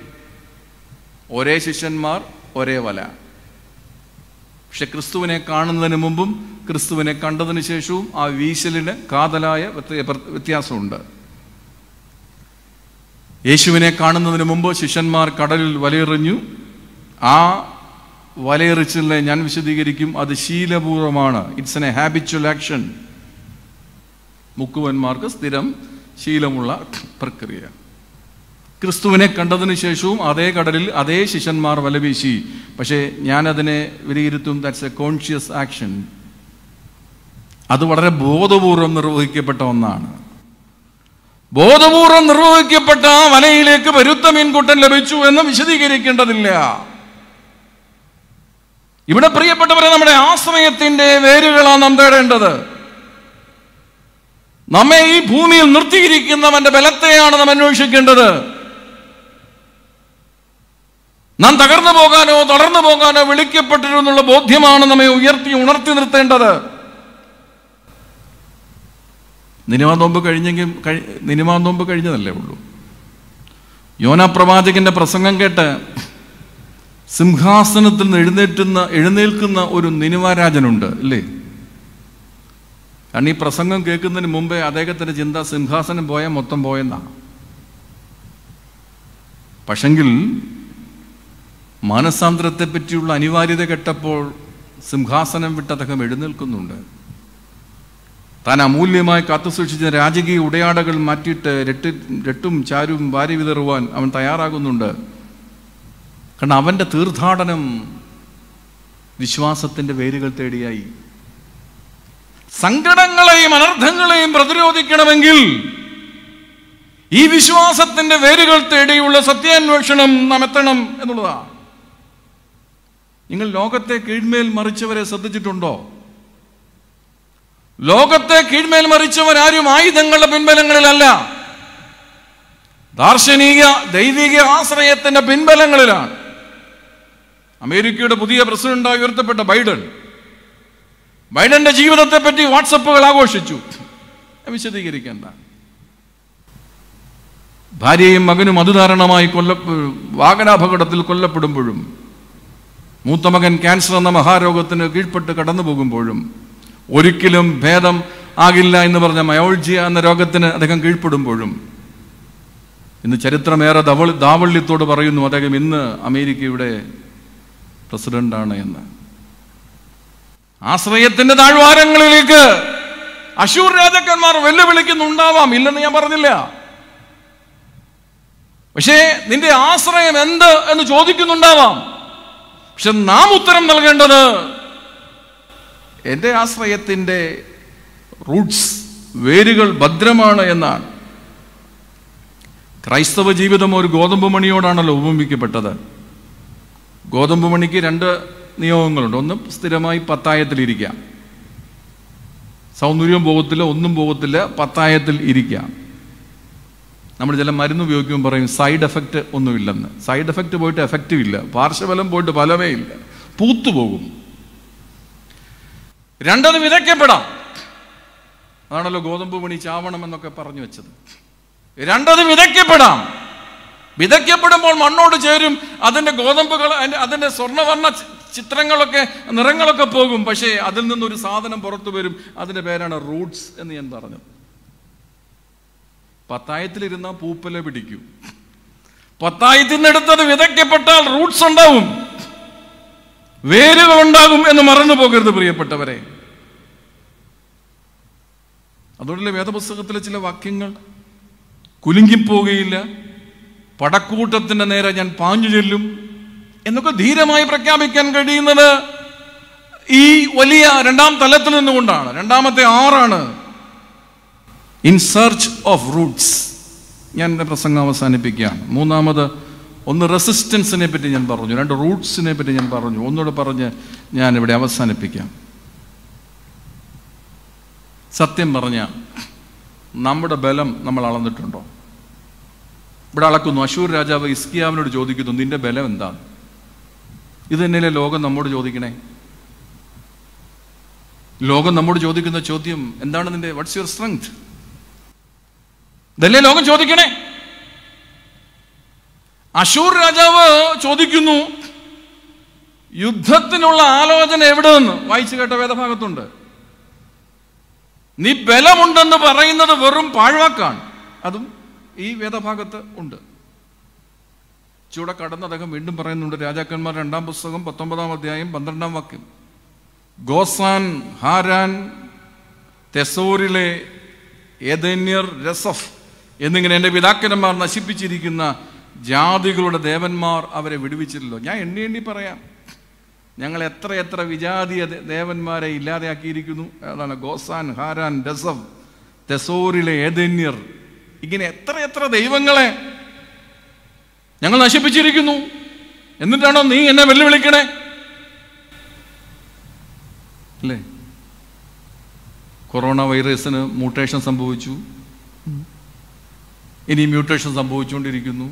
ഒരേ ശിഷ്യന്മാർ ഒരേ വല പക്ഷെ ക്രിസ്തുവിനെ കാണുന്നതിന് മുമ്പും ക്രിസ്തുവിനെ കണ്ടതിന് ശേഷവും ആ വീശലിന് കാതലായ വ്യത്യാസമുണ്ട് യേശുവിനെ കാണുന്നതിന് മുമ്പ് ശിഷ്യന്മാർ കടലിൽ വലയെറിഞ്ഞു ആ വലയെറിച്ചിലിനെ ഞാൻ വിശദീകരിക്കും അത് ശീലപൂർവമാണ് it's an a habitual action മുക്കുവന്മാർക്ക് സ്ഥിരം ശീലമുള്ള പ്രക്രിയ ക്രിസ്തുവിനെ കണ്ടതിന് ശേഷവും അതേ കടലിൽ അതേ ശിഷ്യന്മാർ വലവീശി പക്ഷേ ഞാനതിനെ വിലയിരുത്തും ദാറ്റ്സ് എ കോൺഷ്യസ് ആക്ഷൻ അത് വളരെ ബോധപൂർവം നിർവഹിക്കപ്പെട്ട ഒന്നാണ് ബോധപൂർവം നിർവഹിക്കപ്പെട്ട ആ വലയിലേക്ക് പരുത്ത ലഭിച്ചു എന്ന് വിശദീകരിക്കേണ്ടതില്ല ഇവിടെ പ്രിയപ്പെട്ടവരെ നമ്മുടെ ആശ്രയത്തിന്റെ വേരുകളാണ് നാം തേടേണ്ടത് നമ്മെ ഈ ഭൂമിയിൽ നിർത്തിയിരിക്കുന്നവന്റെ ബലത്തെയാണ് നാം അന്വേഷിക്കേണ്ടത് നാം തകർന്നു പോകാനോ തളർന്നു പോകാനോ വിളിക്കപ്പെട്ടിരുന്നുള്ള ബോധ്യമാണ് നമ്മെ ഉയർത്തി ഉണർത്തി നിർത്തേണ്ടത് നിനിമാ നോമ്പ് കഴിഞ്ഞെങ്കിൽ നിനിമാ നോമ്പ് കഴിഞ്ഞതല്ലേ ഉള്ളൂ യോന പ്രവാചകന്റെ പ്രസംഗം കേട്ട് സിംഹാസനത്തിൽ നിന്ന് എഴുന്നേറ്റുന്ന എഴുന്നേൽക്കുന്ന ഒരു നിനിവാരാജനുണ്ട് അല്ലേ കാരണം ഈ പ്രസംഗം കേൾക്കുന്നതിന് മുമ്പേ അദ്ദേഹത്തിൻ്റെ ചിന്ത സിംഹാസനം പോയാൽ മൊത്തം പോയെന്നാണ് പക്ഷെങ്കിൽ മാനസാന്തരത്തെ പറ്റിയുള്ള അനിവാര്യത കെട്ടപ്പോൾ സിംഹാസനം വിട്ട് അദ്ദേഹം എഴുന്നേൽക്കുന്നുണ്ട് താൻ അമൂല്യമായി കാത്തുസൂക്ഷിച്ച രാജകീയ ഉടയാടകൾ മാറ്റിയിട്ട് രട്ടി രട്ടും ചാരും വാരി വിതറുവാൻ അവൻ തയ്യാറാകുന്നുണ്ട് കാരണം അവൻ്റെ തീർത്ഥാടനം വിശ്വാസത്തിൻ്റെ വേരുകൾ തേടിയായി സങ്കടങ്ങളെയും അനർത്ഥങ്ങളെയും പ്രതിരോധിക്കണമെങ്കിൽ ഈ വിശ്വാസത്തിൻ്റെ വേരുകൾ തേടിയുള്ള സത്യാന്വേഷണം നാം എന്നുള്ളതാ എന്നുള്ളതാണ് നിങ്ങൾ ലോകത്തെ കീഴ്മേൽ മറിച്ചവരെ ശ്രദ്ധിച്ചിട്ടുണ്ടോ ലോകത്തെ കീഴ്മേൽ മറിച്ചവരാരും ആയുധങ്ങളുടെ പിൻബലങ്ങളിലല്ല ദാർശനിക ദൈവിക ആശ്രയത്തിന്റെ പിൻബലങ്ങളിലാണ് അമേരിക്കയുടെ പുതിയ പ്രസിഡന്റായി ഉയർത്തപ്പെട്ട ബൈഡൻ ബൈഡന്റെ ജീവിതത്തെ പറ്റി വാട്സപ്പുകൾ ആഘോഷിച്ചു വിശദീകരിക്കേണ്ട ഭാര്യയും മകനും അതുധാരണമായി കൊല്ല വാഹനാപകടത്തിൽ കൊല്ലപ്പെടുമ്പോഴും മൂത്ത മകൻ ക്യാൻസർ എന്ന മഹാരോഗത്തിന് കീഴ്പ്പെട്ട് കടന്നു പോകുമ്പോഴും ഒരിക്കലും ഭേദം ആകില്ല എന്ന് പറഞ്ഞ മയോൾജിയ എന്ന രോഗത്തിന് അദ്ദേഹം കീഴ്പ്പെടുമ്പോഴും ഇന്ന് ചരിത്രമേറെ ദാവള്യത്തോട് പറയുന്നു അദ്ദേഹം ഇന്ന് അമേരിക്കയുടെ പ്രസിഡന്റാണ് എന്ന് ആശ്രയത്തിന്റെ താഴ്വാരങ്ങളിലേക്ക് അശൂർ രാജാക്കന്മാർ വെല്ലുവിളിക്കുന്നുണ്ടാവാം ഇല്ലെന്ന് ഞാൻ പറഞ്ഞില്ല പക്ഷേ നിന്റെ ആശ്രയം എന്ത് എന്ന് ചോദിക്കുന്നുണ്ടാവാം പക്ഷെ നാം ഉത്തരം നൽകേണ്ടത് എൻ്റെ ആശ്രയത്തിൻ്റെ റൂട്ട്സ് വേരുകൾ ഭദ്രമാണ് എന്നാണ് ക്രൈസ്തവ ജീവിതം ഒരു ഗോതമ്പ് മണിയോടാണല്ലോ ഉപമിക്കപ്പെട്ടത് ഗോതമ്പ് മണിക്ക് രണ്ട് നിയോഗങ്ങളുണ്ട് ഒന്ന് സ്ഥിരമായി ഇരിക്കാം സൗന്ദര്യം പോകത്തില്ല ഒന്നും പോകത്തില്ല പത്തായത്തിൽ ഇരിക്കാം നമ്മൾ ചില മരുന്ന് ഉപയോഗിക്കുമ്പോൾ പറയും സൈഡ് എഫക്റ്റ് ഒന്നുമില്ലെന്ന് സൈഡ് എഫക്റ്റ് പോയിട്ട് എഫക്റ്റീവ് ഇല്ല പാർശ്വഫലം പോയിട്ട് ഫലമേ ഇല്ല പൂത്തുപോകും രണ്ടത് വിതയ്ക്കപ്പെടാം അതാണല്ലോ ഗോതമ്പ് പണി ചാവണം എന്നൊക്കെ പറഞ്ഞു വെച്ചത് രണ്ടത് വിതയ്ക്കപ്പെടാം വിതയ്ക്കപ്പെടുമ്പോൾ മണ്ണോട് ചേരും അതിൻ്റെ ഗോതമ്പുകൾ അതിൻ്റെ അതിൻ്റെ സ്വർണ്ണവർണ്ണ ചിത്രങ്ങളൊക്കെ നിറങ്ങളൊക്കെ പോകും പക്ഷേ അതിൽ നിന്നൊരു സാധനം പുറത്തു വരും അതിൻ്റെ പേരാണ് റൂട്ട്സ് എന്ന് ഞാൻ പറഞ്ഞു പത്തായത്തിലിരുന്ന പൂപ്പല പിടിക്കും പത്തായത്തിൽ നിന്നെടുത്തത് വിതയ്ക്കപ്പെട്ടാൽ റൂട്ട്സ് ഉണ്ടാവും വേരുകൾ ഉണ്ടാകും എന്ന് മറന്നു പോകരുത് പ്രിയപ്പെട്ടവരെ അതുകൊണ്ടല്ലേ വേദപുസ്തകത്തിലെ ചില വാക്യങ്ങൾ കുലുങ്ങിപ്പോകുകയില്ല പടക്കൂട്ടത്തിന്റെ നേരെ ഞാൻ പാഞ്ഞു ചെല്ലും എന്നൊക്കെ ധീരമായി പ്രഖ്യാപിക്കാൻ കഴിയുന്നത് ഈ വലിയ രണ്ടാം തലത്തിൽ നിന്നുകൊണ്ടാണ് രണ്ടാമത്തെ ആറാണ് ഇൻ സെർച്ച് ഓഫ് റൂട്ട്സ് ഞാൻ എൻ്റെ പ്രസംഗം അവസാനിപ്പിക്കുകയാണ് മൂന്നാമത് ഒന്ന് റെസിസ്റ്റൻസിനെ പറ്റി ഞാൻ പറഞ്ഞു രണ്ട് റൂട്ട്സിനെ പറ്റി ഞാൻ പറഞ്ഞു ഒന്നുകൂടെ പറഞ്ഞ് ഇവിടെ അവസാനിപ്പിക്കാം സത്യം പറഞ്ഞ നമ്മുടെ ബലം നമ്മൾ അളന്നിട്ടുണ്ടോ ഇവിടെ അളക്കുന്നു അശൂർ രാജാവ് ഇസ്കിയാവിനോട് ചോദിക്കുന്നു നിന്റെ ബലം എന്താണ് ഇത് തന്നെയല്ലേ ലോകം നമ്മോട് ചോദിക്കണേ ലോകം നമ്മോട് ചോദിക്കുന്ന ചോദ്യം എന്താണ് നിന്റെ വാട്ട്സ് യുവർ സ്ട്രെങ്ത് ഇതല്ലേ ലോകം ചോദിക്കണേ അശൂർ രാജാവ് ചോദിക്കുന്നു യുദ്ധത്തിനുള്ള ആലോചന എവിടെ നിന്ന് വായിച്ചു കേട്ട വേദഭാഗത്തുണ്ട് നീ ബലമുണ്ടെന്ന് പറയുന്നത് വെറും പാഴ്വാക്കാണ് അതും ഈ വേദഭാഗത്ത് ഉണ്ട് ചൂടെ കടന്ന് അദ്ദേഹം വീണ്ടും പറയുന്നുണ്ട് രാജാക്കന്മാർ രണ്ടാം പുസ്തകം പത്തൊമ്പതാം അധ്യായം പന്ത്രണ്ടാം വാക്യം ഗോസാൻ ഹാരാൻ തെസോറിലെ ഏതന്യർ രസഫ് എന്നിങ്ങനെ എൻ്റെ പിതാക്കന്മാർ നശിപ്പിച്ചിരിക്കുന്ന ജാതികളുടെ ദേവന്മാർ അവരെ വിടുവിച്ചില്ലല്ലോ ഞാൻ എണ്ണി എണ്ണി പറയാം ഞങ്ങൾ എത്ര എത്ര വിജാതീയ ദേവന്മാരെ ഇല്ലാതെയാക്കിയിരിക്കുന്നു അതാണ് ഗോസാൻ ഹാരാൻ രസഫ് തെസോറിലെ ഏതന്യർ ഇങ്ങനെ എത്ര എത്ര ദൈവങ്ങളെ ഞങ്ങൾ നശിപ്പിച്ചിരിക്കുന്നു എന്നിട്ടാണോ നീ എന്നെ വെല്ലുവിളിക്കണേ അല്ലേ കൊറോണ വൈറസിന് മ്യൂട്ടേഷൻ സംഭവിച്ചു ഇനി മ്യൂട്ടേഷൻ സംഭവിച്ചുകൊണ്ടിരിക്കുന്നു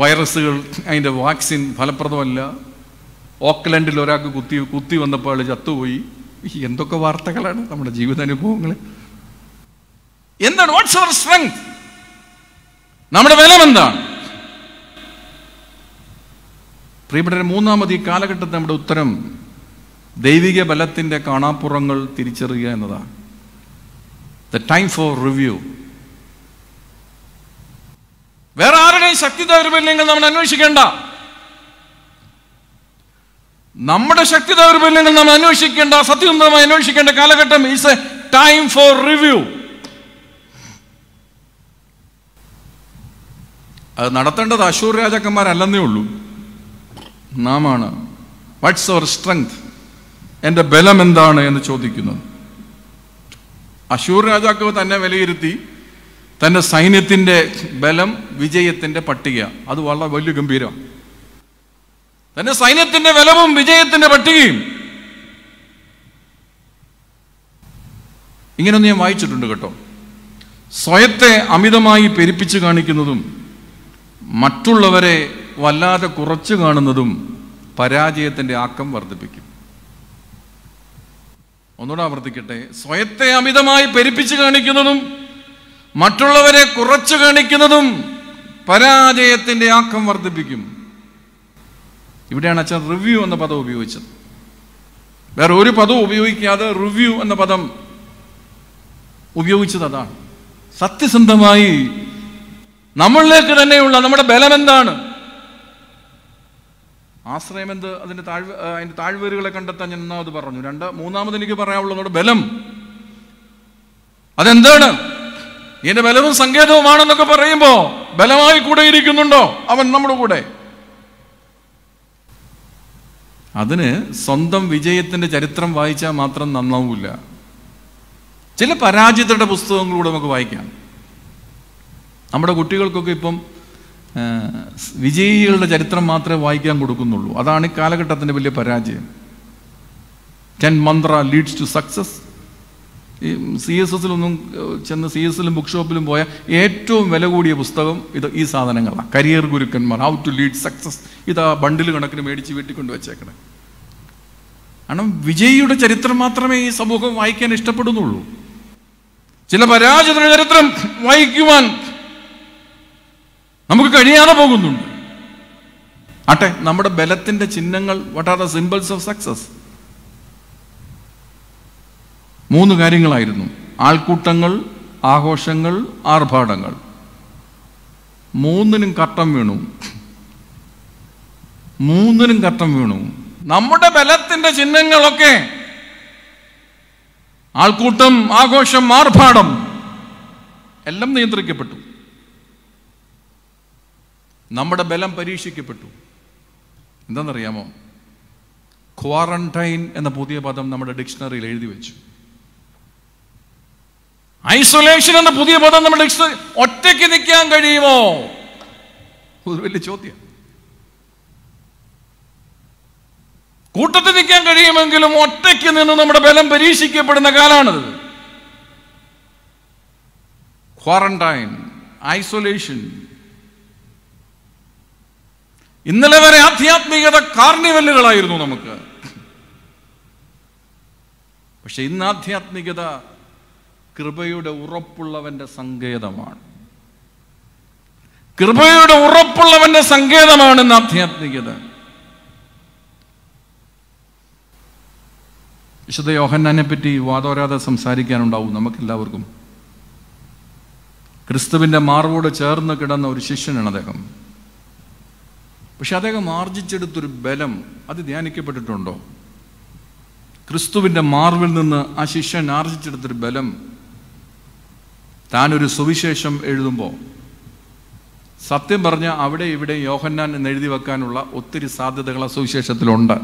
വൈറസുകൾ അതിൻ്റെ വാക്സിൻ ഫലപ്രദമല്ല ഓക്ലൻഡിൽ ഒരാൾക്ക് കുത്തി കുത്തി വന്നപ്പോൾ ചത്തുപോയി എന്തൊക്കെ വാർത്തകളാണ് നമ്മുടെ ജീവിതാനുഭവങ്ങൾ എന്താണ് വാട്ട്സ് അവർ സ്ട്രെങ്ത് നമ്മുടെ ബലം എന്താണ് പ്രിയപ്പെട്ട മൂന്നാമത് ഈ കാലഘട്ടത്തിൽ നമ്മുടെ ഉത്തരം ദൈവിക ബലത്തിൻ്റെ കാണാപ്പുറങ്ങൾ തിരിച്ചറിയുക എന്നതാണ് ദ ടൈം ഫോർ റിവ്യൂ വേറെ ആരുടെയും ശക്തി ദൗർബല്യങ്ങൾ നമ്മൾ അന്വേഷിക്കേണ്ട നമ്മുടെ ശക്തി ദൗർബല്യങ്ങൾ നമ്മൾ അന്വേഷിക്കേണ്ട സത്യസന്ധമായി അന്വേഷിക്കേണ്ട കാലഘട്ടം is a time for review അത് നടത്തേണ്ടത് അശൂർ രാജാക്കന്മാരല്ലെന്നേ ഉള്ളൂ നാമാണ് വാട്ട്സ് അവർ സ്ട്രെങ്ത് എൻ്റെ ബലം എന്താണ് എന്ന് ചോദിക്കുന്നത് അശൂർ രാജാക്കവ് തന്നെ വിലയിരുത്തി തൻ്റെ സൈന്യത്തിൻ്റെ ബലം വിജയത്തിൻ്റെ പട്ടിക അത് വളരെ വലിയ ഗംഭീരമാണ് തൻ്റെ സൈന്യത്തിൻ്റെ ബലവും വിജയത്തിൻ്റെ പട്ടികയും ഇങ്ങനെയൊന്നും ഞാൻ വായിച്ചിട്ടുണ്ട് കേട്ടോ സ്വയത്തെ അമിതമായി പെരുപ്പിച്ചു കാണിക്കുന്നതും മറ്റുള്ളവരെ വല്ലാതെ കുറച്ചു കാണുന്നതും പരാജയത്തിൻ്റെ ആക്കം വർദ്ധിപ്പിക്കും ഒന്നുകൂടെ ആവർത്തിക്കട്ടെ സ്വയത്തെ അമിതമായി പെരുപ്പിച്ച് കാണിക്കുന്നതും മറ്റുള്ളവരെ കുറച്ചു കാണിക്കുന്നതും പരാജയത്തിൻ്റെ ആക്കം വർദ്ധിപ്പിക്കും ഇവിടെയാണ് അച്ഛൻ റിവ്യൂ എന്ന പദം ഉപയോഗിച്ചത് വേറെ ഒരു പദവും ഉപയോഗിക്കാതെ റിവ്യൂ എന്ന പദം ഉപയോഗിച്ചത് അതാണ് സത്യസന്ധമായി നമ്മളിലേക്ക് തന്നെയുള്ള നമ്മുടെ ബലം എന്താണ് ആശ്രയം എന്ത് അതിൻ്റെ താഴ്വ അതിന്റെ താഴ്വേരുകളെ കണ്ടെത്താൻ ഞാൻ ഒന്നാമത് പറഞ്ഞു രണ്ട് മൂന്നാമത് എനിക്ക് നമ്മുടെ ബലം അതെന്താണ് എന്റെ ബലവും സങ്കേതവുമാണെന്നൊക്കെ പറയുമ്പോൾ ബലമായി കൂടെ ഇരിക്കുന്നുണ്ടോ അവൻ നമ്മുടെ കൂടെ അതിന് സ്വന്തം വിജയത്തിൻ്റെ ചരിത്രം വായിച്ചാൽ മാത്രം നന്നാവില്ല ചില പരാജയത്തിൻ്റെ പുസ്തകങ്ങളിലൂടെ നമുക്ക് വായിക്കാം നമ്മുടെ കുട്ടികൾക്കൊക്കെ ഇപ്പം വിജയികളുടെ ചരിത്രം മാത്രമേ വായിക്കാൻ കൊടുക്കുന്നുള്ളൂ അതാണ് ഈ കാലഘട്ടത്തിൻ്റെ വലിയ പരാജയം ten mantra leads to success ഈ സി എസ് എസിലൊന്നും ചെന്ന് സി എസിലും ബുക്ക് ഷോപ്പിലും പോയ ഏറ്റവും വില കൂടിയ പുസ്തകം ഇത് ഈ സാധനങ്ങളാണ് കരിയർ ഗുരുക്കന്മാർ ഹൗ ടു ലീഡ് സക്സസ് ഇത് ആ ബണ്ടിൽ കണക്കിന് മേടിച്ച് വീട്ടിൽ വെച്ചേക്കണം കാരണം വിജയിയുടെ ചരിത്രം മാത്രമേ ഈ സമൂഹം വായിക്കാൻ ഇഷ്ടപ്പെടുന്നുള്ളൂ ചില പരാജയ ചരിത്രം വായിക്കുവാൻ നമുക്ക് കഴിയാതെ പോകുന്നുണ്ട് ആട്ടെ നമ്മുടെ ബലത്തിന്റെ ചിഹ്നങ്ങൾ what are the symbols of success മൂന്ന് കാര്യങ്ങളായിരുന്നു ആൾക്കൂട്ടങ്ങൾ ആഘോഷങ്ങൾ ആർഭാടങ്ങൾ മൂന്നിനും കട്ടം വീണു മൂന്നിനും കട്ടം വീണു നമ്മുടെ ബലത്തിന്റെ ചിഹ്നങ്ങളൊക്കെ ആൾക്കൂട്ടം ആഘോഷം ആർഭാടം എല്ലാം നിയന്ത്രിക്കപ്പെട്ടു നമ്മുടെ ബലം പരീക്ഷിക്കപ്പെട്ടു എന്താണെന്നറിയാമോ ക്വാറന്റൈൻ എന്ന പുതിയ പദം നമ്മുടെ ഡിക്ഷണറിയിൽ എഴുതി വെച്ചു ഐസൊലേഷൻ എന്ന പുതിയ പദം നമ്മുടെ ഡിക്ഷണറി ഒറ്റയ്ക്ക് നിൽക്കാൻ കഴിയുമോ ഒരു വലിയ ചോദ്യം കൂട്ടത്തിൽ നിൽക്കാൻ കഴിയുമെങ്കിലും ഒറ്റയ്ക്ക് നിന്ന് നമ്മുടെ ബലം പരീക്ഷിക്കപ്പെടുന്ന കാലാണിത് ക്വാറന്റൈൻ ഐസൊലേഷൻ ഇന്നലെ വരെ ആധ്യാത്മികത കാർണിവലുകളായിരുന്നു നമുക്ക് പക്ഷെ ഇന്ന് ആധ്യാത്മികത കൃപയുടെ ഉറപ്പുള്ളവന്റെ സങ്കേതമാണ് കൃപയുടെ ഉറപ്പുള്ളവന്റെ സങ്കേതമാണ് ഇന്ന് ആധ്യാത്മികത വിശുദ്ധ യോഹന്നാനെ പറ്റി വാദോരാത സംസാരിക്കാനുണ്ടാവും നമുക്കെല്ലാവർക്കും ക്രിസ്തുവിന്റെ മാർവോട് ചേർന്ന് കിടന്ന ഒരു ശിഷ്യനാണ് അദ്ദേഹം പക്ഷെ അദ്ദേഹം ആർജിച്ചെടുത്തൊരു ബലം അത് ധ്യാനിക്കപ്പെട്ടിട്ടുണ്ടോ ക്രിസ്തുവിൻ്റെ മാർവിൽ നിന്ന് ആ ശിഷ്യൻ ആർജിച്ചെടുത്തൊരു ബലം താനൊരു സുവിശേഷം എഴുതുമ്പോൾ സത്യം പറഞ്ഞ അവിടെ ഇവിടെ യോഹന്നാൻ എന്ന് എഴുതി വെക്കാനുള്ള ഒത്തിരി സാധ്യതകൾ ആ സുവിശേഷത്തിലുണ്ട്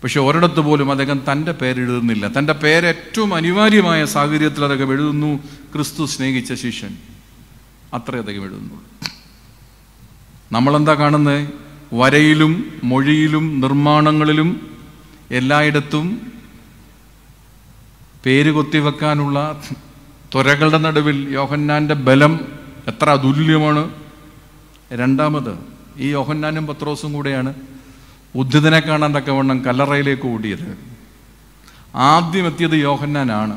പക്ഷെ ഒരിടത്ത് പോലും അദ്ദേഹം തൻ്റെ പേരെഴുതുന്നില്ല തൻ്റെ പേര് ഏറ്റവും അനിവാര്യമായ സാഹചര്യത്തിൽ അദ്ദേഹം എഴുതുന്നു ക്രിസ്തു സ്നേഹിച്ച ശിഷ്യൻ അത്രേ അദ്ദേഹം എഴുതുന്നുള്ളൂ നമ്മളെന്താ കാണുന്നത് വരയിലും മൊഴിയിലും നിർമ്മാണങ്ങളിലും എല്ലായിടത്തും പേര് കൊത്തിവെക്കാനുള്ള തുരകളുടെ നടുവിൽ യോഹന്നാൻ്റെ ബലം എത്ര അതുല്യമാണ് രണ്ടാമത് ഈ യോഹന്നാനും പത്രോസും കൂടെയാണ് ഉദ്ധിതനെ കാണാൻ തക്കവണ്ണം കല്ലറയിലേക്ക് ഓടിയത് ആദ്യം എത്തിയത് യോഹന്നാനാണ്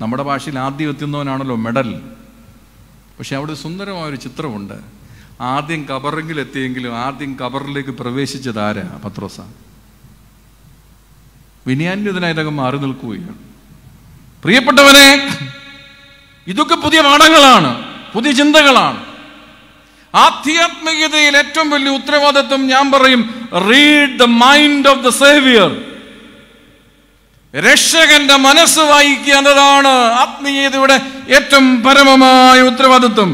നമ്മുടെ ഭാഷയിൽ ആദ്യം എത്തുന്നവനാണല്ലോ മെഡൽ പക്ഷെ അവിടെ സുന്ദരമായൊരു ചിത്രമുണ്ട് ആദ്യം കബറെങ്കിൽ എത്തിയെങ്കിലും ആദ്യം കബറിലേക്ക് പ്രവേശിച്ചത് ആരാ പത്രോസ വിനയാന്യതനായിട്ടകം മാറി നിൽക്കുകയാണ് പ്രിയപ്പെട്ടവനെ ഇതൊക്കെ പുതിയ പാഠങ്ങളാണ് പുതിയ ചിന്തകളാണ് ആധ്യാത്മികതയിൽ ഏറ്റവും വലിയ ഉത്തരവാദിത്വം ഞാൻ പറയും read the mind of the saviour രക്ഷകന്റെ മനസ്സ് വായിക്കുക എന്നതാണ് ആത്മീയതയുടെ ഏറ്റവും പരമമായ ഉത്തരവാദിത്വം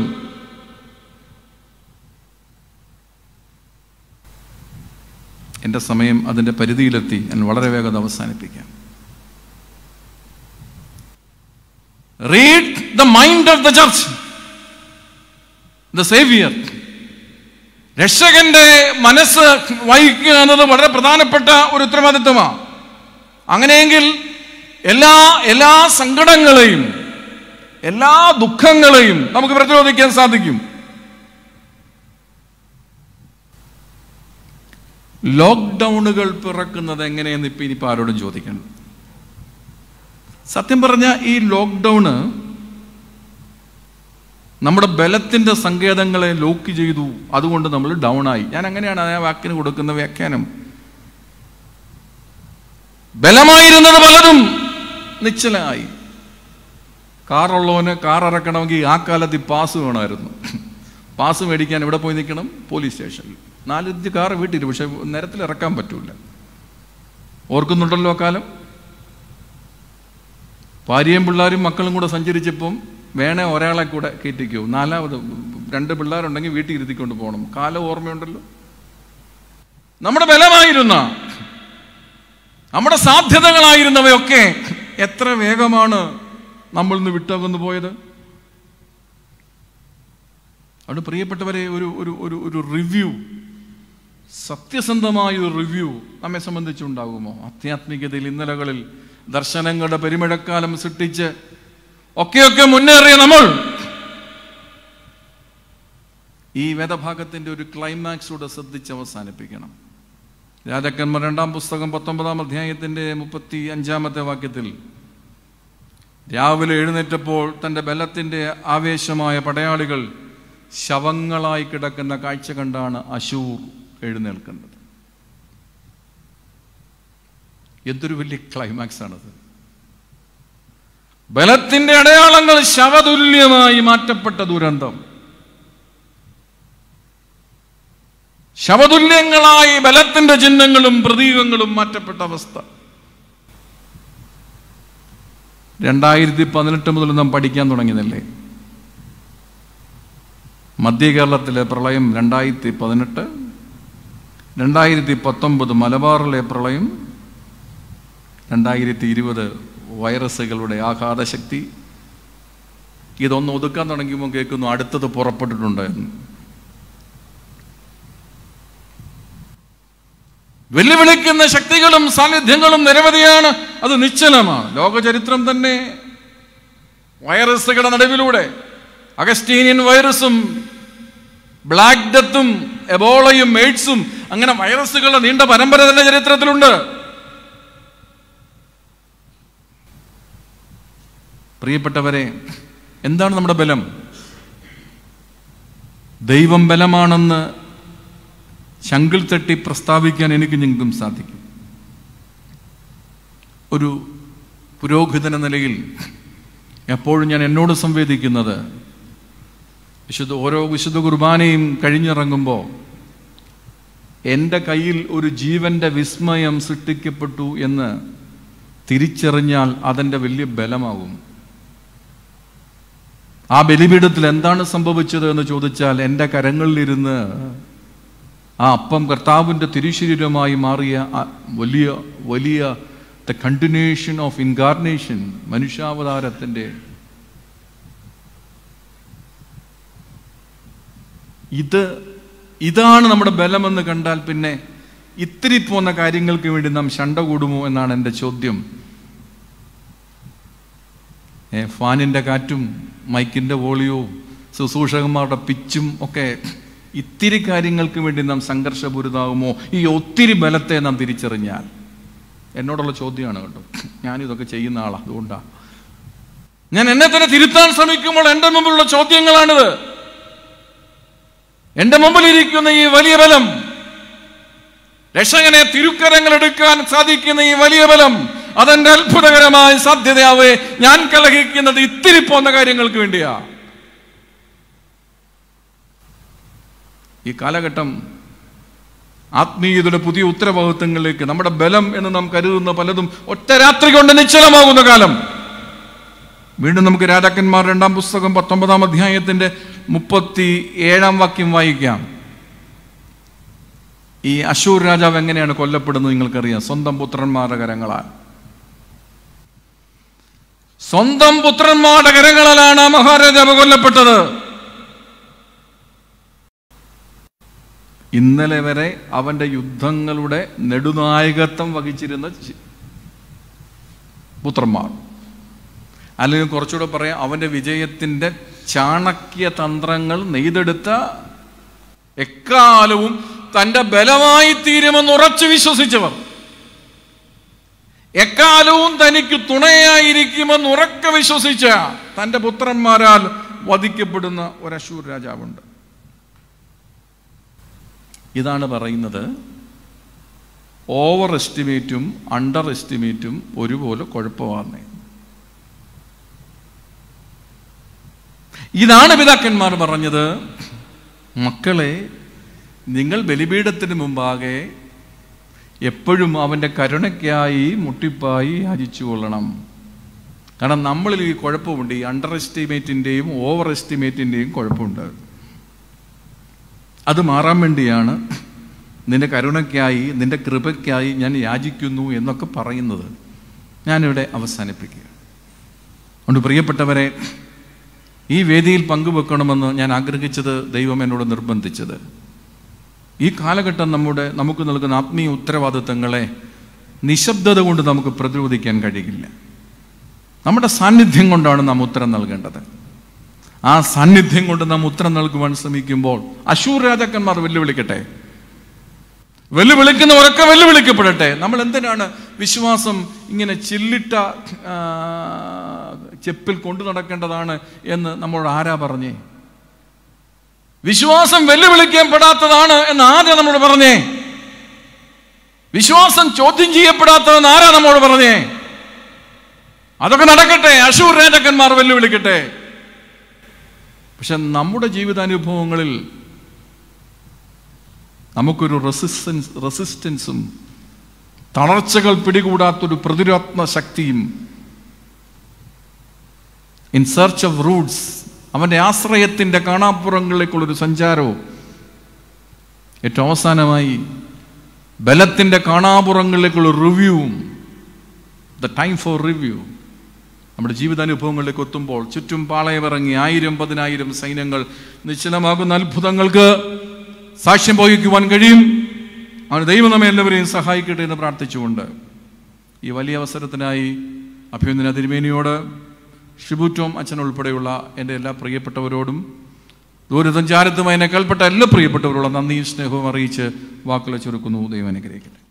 എൻ്റെ സമയം അതിൻ്റെ പരിധിയിലെത്തി ഞാൻ വളരെ വേഗം അവസാനിപ്പിക്കാം read the mind of the church the saviour രക്ഷകന്റെ മനസ്സ് വഹിക്കുക എന്നത് വളരെ പ്രധാനപ്പെട്ട ഒരു ഉത്തരവാദിത്വമാണ് അങ്ങനെയെങ്കിൽ എല്ലാ എല്ലാ സങ്കടങ്ങളെയും എല്ലാ ദുഃഖങ്ങളെയും നമുക്ക് പ്രതിരോധിക്കാൻ സാധിക്കും ലോക്ക്ഡൗണുകൾ പിറക്കുന്നത് എങ്ങനെയെന്ന് ഇപ്പം ഇനിയിപ്പോൾ ആരോടും ചോദിക്കണം സത്യം പറഞ്ഞ ഈ ലോക്ക്ഡൗണ് നമ്മുടെ ബലത്തിൻ്റെ സങ്കേതങ്ങളെ ലോക്ക് ചെയ്തു അതുകൊണ്ട് നമ്മൾ ഡൗൺ ആയി ഞാൻ അങ്ങനെയാണ് ആ വാക്കിന് കൊടുക്കുന്ന വ്യാഖ്യാനം ബലമായിരുന്നത് പലതും നിശ്ചലമായി കാറുള്ളവന് കാർ ഇറക്കണമെങ്കിൽ ആ കാലത്ത് പാസ് വേണമായിരുന്നു പാസ് മേടിക്കാൻ എവിടെ പോയി നിൽക്കണം പോലീസ് സ്റ്റേഷനിൽ നാലഞ്ച് കാറ് വീട്ടിൽ പക്ഷെ നിരത്തിൽ ഇറക്കാൻ പറ്റൂല ഓർക്കുന്നുണ്ടല്ലോ കാലം ഭാര്യയും പിള്ളേരും മക്കളും കൂടെ സഞ്ചരിച്ചപ്പം വേണേ ഒരാളെ കൂടെ കയറ്റിക്കോ നാലാമത് രണ്ട് പിള്ളേരുണ്ടെങ്കിൽ വീട്ടിൽ ഇരുത്തിക്കൊണ്ട് പോകണം കാലം ഓർമ്മയുണ്ടല്ലോ നമ്മുടെ ബലമായിരുന്ന നമ്മുടെ സാധ്യതകളായിരുന്നവയൊക്കെ എത്ര വേഗമാണ് നമ്മൾ ഇന്ന് വിട്ടകന്നു പോയത് അവിടെ പ്രിയപ്പെട്ടവരെ ഒരു ഒരു ഒരു റിവ്യൂ സത്യസന്ധമായ ഒരു റിവ്യൂ നമ്മെ സംബന്ധിച്ചുണ്ടാകുമോ ആധ്യാത്മികതയിൽ ഇന്നലകളിൽ ദർശനങ്ങളുടെ പെരുമഴക്കാലം സൃഷ്ടിച്ച് ഒക്കെയൊക്കെ മുന്നേറിയ നമ്മൾ ഈ വേദഭാഗത്തിന്റെ ഒരു ക്ലൈമാക്സോടെ ശ്രദ്ധിച്ച് അവസാനിപ്പിക്കണം രാജാക്കന്മാർ രണ്ടാം പുസ്തകം പത്തൊമ്പതാം അധ്യായത്തിന്റെ മുപ്പത്തി അഞ്ചാമത്തെ വാക്യത്തിൽ രാവിലെ എഴുന്നേറ്റപ്പോൾ തന്റെ ബലത്തിന്റെ ആവേശമായ പടയാളികൾ ശവങ്ങളായി കിടക്കുന്ന കാഴ്ച കണ്ടാണ് അശൂർ എഴുന്നേൽക്കേണ്ടത് എന്തൊരു വലിയ ക്ലൈമാക്സ് ആണത് ബലത്തിന്റെ അടയാളങ്ങൾ ശവതുല്യമായി മാറ്റപ്പെട്ട ദുരന്തം ശവതുല്യങ്ങളായി ബലത്തിന്റെ ചിഹ്നങ്ങളും പ്രതീകങ്ങളും മാറ്റപ്പെട്ട അവസ്ഥ രണ്ടായിരത്തി പതിനെട്ട് മുതൽ നാം പഠിക്കാൻ തുടങ്ങിയതല്ലേ മധ്യ കേരളത്തിലെ പ്രളയം രണ്ടായിരത്തി പതിനെട്ട് രണ്ടായിരത്തി പത്തൊമ്പത് മലബാറിലെ പ്രളയം രണ്ടായിരത്തി ഇരുപത് വൈറസുകളുടെ ആഘാതശക്തി ഇതൊന്ന് ഒതുക്കാൻ തുടങ്ങിയുമ്പോൾ കേൾക്കുന്നു അടുത്തത് പുറപ്പെട്ടിട്ടുണ്ട് വെല്ലുവിളിക്കുന്ന ശക്തികളും സാന്നിധ്യങ്ങളും നിരവധിയാണ് അത് നിശ്ചലമാണ് ലോകചരിത്രം തന്നെ വൈറസുകളുടെ നടുവിലൂടെ അഗസ്റ്റീനിയൻ വൈറസും ബ്ലാക്ക് ഡെത്തും എബോളയും എയ്ഡ്സും അങ്ങനെ വൈറസുകളുടെ നീണ്ട പരമ്പര തന്നെ ചരിത്രത്തിലുണ്ട് പ്രിയപ്പെട്ടവരെ എന്താണ് നമ്മുടെ ബലം ദൈവം ബലമാണെന്ന് ശങ്കിൽ തട്ടി പ്രസ്താവിക്കാൻ എനിക്ക് ഞങ്ങൾക്കും സാധിക്കും ഒരു പുരോഹിതൻ എന്ന നിലയിൽ എപ്പോഴും ഞാൻ എന്നോട് സംവേദിക്കുന്നത് വിശുദ്ധ ഓരോ വിശുദ്ധ കുർബാനയും കഴിഞ്ഞിറങ്ങുമ്പോൾ എൻ്റെ കയ്യിൽ ഒരു ജീവൻ്റെ വിസ്മയം സൃഷ്ടിക്കപ്പെട്ടു എന്ന് തിരിച്ചറിഞ്ഞാൽ അതെൻ്റെ വലിയ ബലമാകും ആ ബലിപീഠത്തിൽ എന്താണ് സംഭവിച്ചത് എന്ന് ചോദിച്ചാൽ എൻ്റെ കരങ്ങളിലിരുന്ന് ആ അപ്പം കർത്താവിൻ്റെ തിരുശരീരമായി മാറിയ വലിയ വലിയ ദ കണ്ടിന്യൂഷൻ ഓഫ് ഇൻകാർണേഷൻ മനുഷ്യാവതാരത്തിൻ്റെ ഇത് ഇതാണ് നമ്മുടെ ബലമെന്ന് കണ്ടാൽ പിന്നെ ഇത്തിരി പോന്ന കാര്യങ്ങൾക്ക് വേണ്ടി നാം ശണ്ട കൂടുമോ എന്നാണ് എൻ്റെ ചോദ്യം ഫാനിൻ്റെ കാറ്റും മൈക്കിൻ്റെ വോളിയോ ശുശ്രൂഷകന്മാരുടെ പിച്ചും ഒക്കെ ഇത്തിരി കാര്യങ്ങൾക്ക് വേണ്ടി നാം സംഘർഷപൂരിതാകുമോ ഈ ഒത്തിരി ബലത്തെ നാം തിരിച്ചറിഞ്ഞാൽ എന്നോടുള്ള ചോദ്യമാണ് കേട്ടോ ഞാനിതൊക്കെ ചെയ്യുന്ന ആളാണ് അതുകൊണ്ടാണ് ഞാൻ എന്നെ തന്നെ തിരുത്താൻ ശ്രമിക്കുമ്പോൾ എൻ്റെ മുമ്പിലുള്ള ചോദ്യങ്ങളാണിത് എന്റെ മുമ്പിൽ ഇരിക്കുന്ന ഈ വലിയ ബലം രക്ഷകനെ തിരുക്കരങ്ങൾ എടുക്കാൻ സാധിക്കുന്ന ഈ വലിയ ബലം അതെന്റെ അത്ഭുതകരമായ സാധ്യതയാവേ ഞാൻ കലഹിക്കുന്നത് ഇത്തിരി പോന്ന കാര്യങ്ങൾക്ക് വേണ്ടിയാ ഈ കാലഘട്ടം ആത്മീയതയുടെ പുതിയ ഉത്തരവാദിത്വങ്ങളിലേക്ക് നമ്മുടെ ബലം എന്ന് നാം കരുതുന്ന പലതും ഒറ്റ രാത്രി കൊണ്ട് നിശ്ചലമാകുന്ന കാലം വീണ്ടും നമുക്ക് രാജാക്കന്മാർ രണ്ടാം പുസ്തകം പത്തൊമ്പതാം അധ്യായത്തിൻ്റെ മുപ്പത്തി ഏഴാം വാക്യം വായിക്കാം ഈ അശൂർ രാജാവ് എങ്ങനെയാണ് കൊല്ലപ്പെടുന്നത് നിങ്ങൾക്കറിയാം സ്വന്തം പുത്രന്മാരുടെ കരങ്ങളാൽ സ്വന്തം പുത്രന്മാരുടെ ആ മഹാരാജാവ് കൊല്ലപ്പെട്ടത് ഇന്നലെ വരെ അവന്റെ യുദ്ധങ്ങളുടെ നെടുനായകത്വം വഹിച്ചിരുന്ന പുത്രന്മാർ അല്ലെങ്കിൽ കുറച്ചുകൂടെ പറയാം അവൻ്റെ വിജയത്തിൻ്റെ ചാണക്യ തന്ത്രങ്ങൾ നെയ്തെടുത്ത എക്കാലവും തൻ്റെ ബലമായി തീരുമെന്ന് ഉറച്ചു വിശ്വസിച്ചവർ എക്കാലവും തനിക്ക് തുണയായിരിക്കുമെന്ന് ഉറക്ക വിശ്വസിച്ച തൻ്റെ പുത്രന്മാരാൽ വധിക്കപ്പെടുന്ന ഒരശൂർ രാജാവുണ്ട് ഇതാണ് പറയുന്നത് ഓവർ എസ്റ്റിമേറ്റും അണ്ടർ എസ്റ്റിമേറ്റും ഒരുപോലെ കുഴപ്പമാണെന്നേ ഇതാണ് പിതാക്കന്മാർ പറഞ്ഞത് മക്കളെ നിങ്ങൾ ബലിപീഠത്തിന് മുമ്പാകെ എപ്പോഴും അവൻ്റെ കരുണയ്ക്കായി മുട്ടിപ്പായി യാചിച്ചു കൊള്ളണം കാരണം നമ്മളിൽ ഈ കുഴപ്പമുണ്ട് ഈ അണ്ടർ എസ്റ്റിമേറ്റിൻ്റെയും ഓവർ എസ്റ്റിമേറ്റിൻ്റെയും കുഴപ്പമുണ്ട് അത് മാറാൻ വേണ്ടിയാണ് നിന്റെ കരുണയ്ക്കായി നിന്റെ കൃപയ്ക്കായി ഞാൻ യാചിക്കുന്നു എന്നൊക്കെ പറയുന്നത് ഞാനിവിടെ അവസാനിപ്പിക്കുക അതുകൊണ്ട് പ്രിയപ്പെട്ടവരെ ഈ വേദിയിൽ പങ്കുവെക്കണമെന്ന് ഞാൻ ആഗ്രഹിച്ചത് ദൈവം എന്നോട് നിർബന്ധിച്ചത് ഈ കാലഘട്ടം നമ്മുടെ നമുക്ക് നൽകുന്ന ആത്മീയ ഉത്തരവാദിത്തങ്ങളെ നിശബ്ദത കൊണ്ട് നമുക്ക് പ്രതിരോധിക്കാൻ കഴിയില്ല നമ്മുടെ സാന്നിധ്യം കൊണ്ടാണ് നാം ഉത്തരം നൽകേണ്ടത് ആ സാന്നിധ്യം കൊണ്ട് നാം ഉത്തരം നൽകുവാൻ ശ്രമിക്കുമ്പോൾ അശൂർ രാജാക്കന്മാർ വെല്ലുവിളിക്കട്ടെ വെല്ലുവിളിക്കുന്നവരൊക്കെ വെല്ലുവിളിക്കപ്പെടട്ടെ നമ്മൾ എന്തിനാണ് വിശ്വാസം ഇങ്ങനെ ചില്ലിട്ട ചെപ്പിൽ കൊണ്ടു നടക്കേണ്ടതാണ് എന്ന് നമ്മളോട് ആരാ പറഞ്ഞേ വിശ്വാസം വെല്ലുവിളിക്കപ്പെടാത്തതാണ് എന്ന് ആദ്യം നമ്മൾ പറഞ്ഞേ വിശ്വാസം ചോദ്യം ചെയ്യപ്പെടാത്തതെന്ന് ആരാ നമ്മോട് പറഞ്ഞേ അതൊക്കെ നടക്കട്ടെ അശൂർ രാജാക്കന്മാർ വെല്ലുവിളിക്കട്ടെ പക്ഷെ നമ്മുടെ ജീവിതാനുഭവങ്ങളിൽ നമുക്കൊരു റെസിസ്റ്റൻസ് റെസിസ്റ്റൻസും തളർച്ചകൾ പിടികൂടാത്തൊരു പ്രതിരോധ ശക്തിയും ഇൻ സെർച്ച് ഓഫ് റൂട്ട്സ് അവൻ്റെ ആശ്രയത്തിൻ്റെ കാണാപ്പുറങ്ങളിലേക്കുള്ളൊരു സഞ്ചാരവും ഏറ്റവും അവസാനമായി ബലത്തിൻ്റെ കാണാപുറങ്ങളിലേക്കുള്ള റിവ്യൂവും ദ ടൈം ഫോർ റിവ്യൂ നമ്മുടെ ജീവിതാനുഭവങ്ങളിലേക്ക് എത്തുമ്പോൾ ചുറ്റും പാളയമിറങ്ങി ആയിരം പതിനായിരം സൈന്യങ്ങൾ നിശ്ചലമാകുന്ന അത്ഭുതങ്ങൾക്ക് സാക്ഷ്യം വഹിക്കുവാൻ കഴിയും അവന് ദൈവം നമ്മെ എല്ലാവരെയും സഹായിക്കട്ടെ എന്ന് പ്രാർത്ഥിച്ചുകൊണ്ട് ഈ വലിയ അവസരത്തിനായി അഭിനന്ദന തിരുമേനിയോട് ഷിബു ടോം അച്ഛൻ ഉൾപ്പെടെയുള്ള എൻ്റെ എല്ലാ പ്രിയപ്പെട്ടവരോടും ദൂരസഞ്ചാരത്തും കേൾപ്പെട്ട എല്ലാ പ്രിയപ്പെട്ടവരോടും നന്ദിയും സ്നേഹവും അറിയിച്ച് വാക്കുകൾ ചുരുക്കുന്നു ദൈവം അനുഗ്രഹിക്കട്ടെ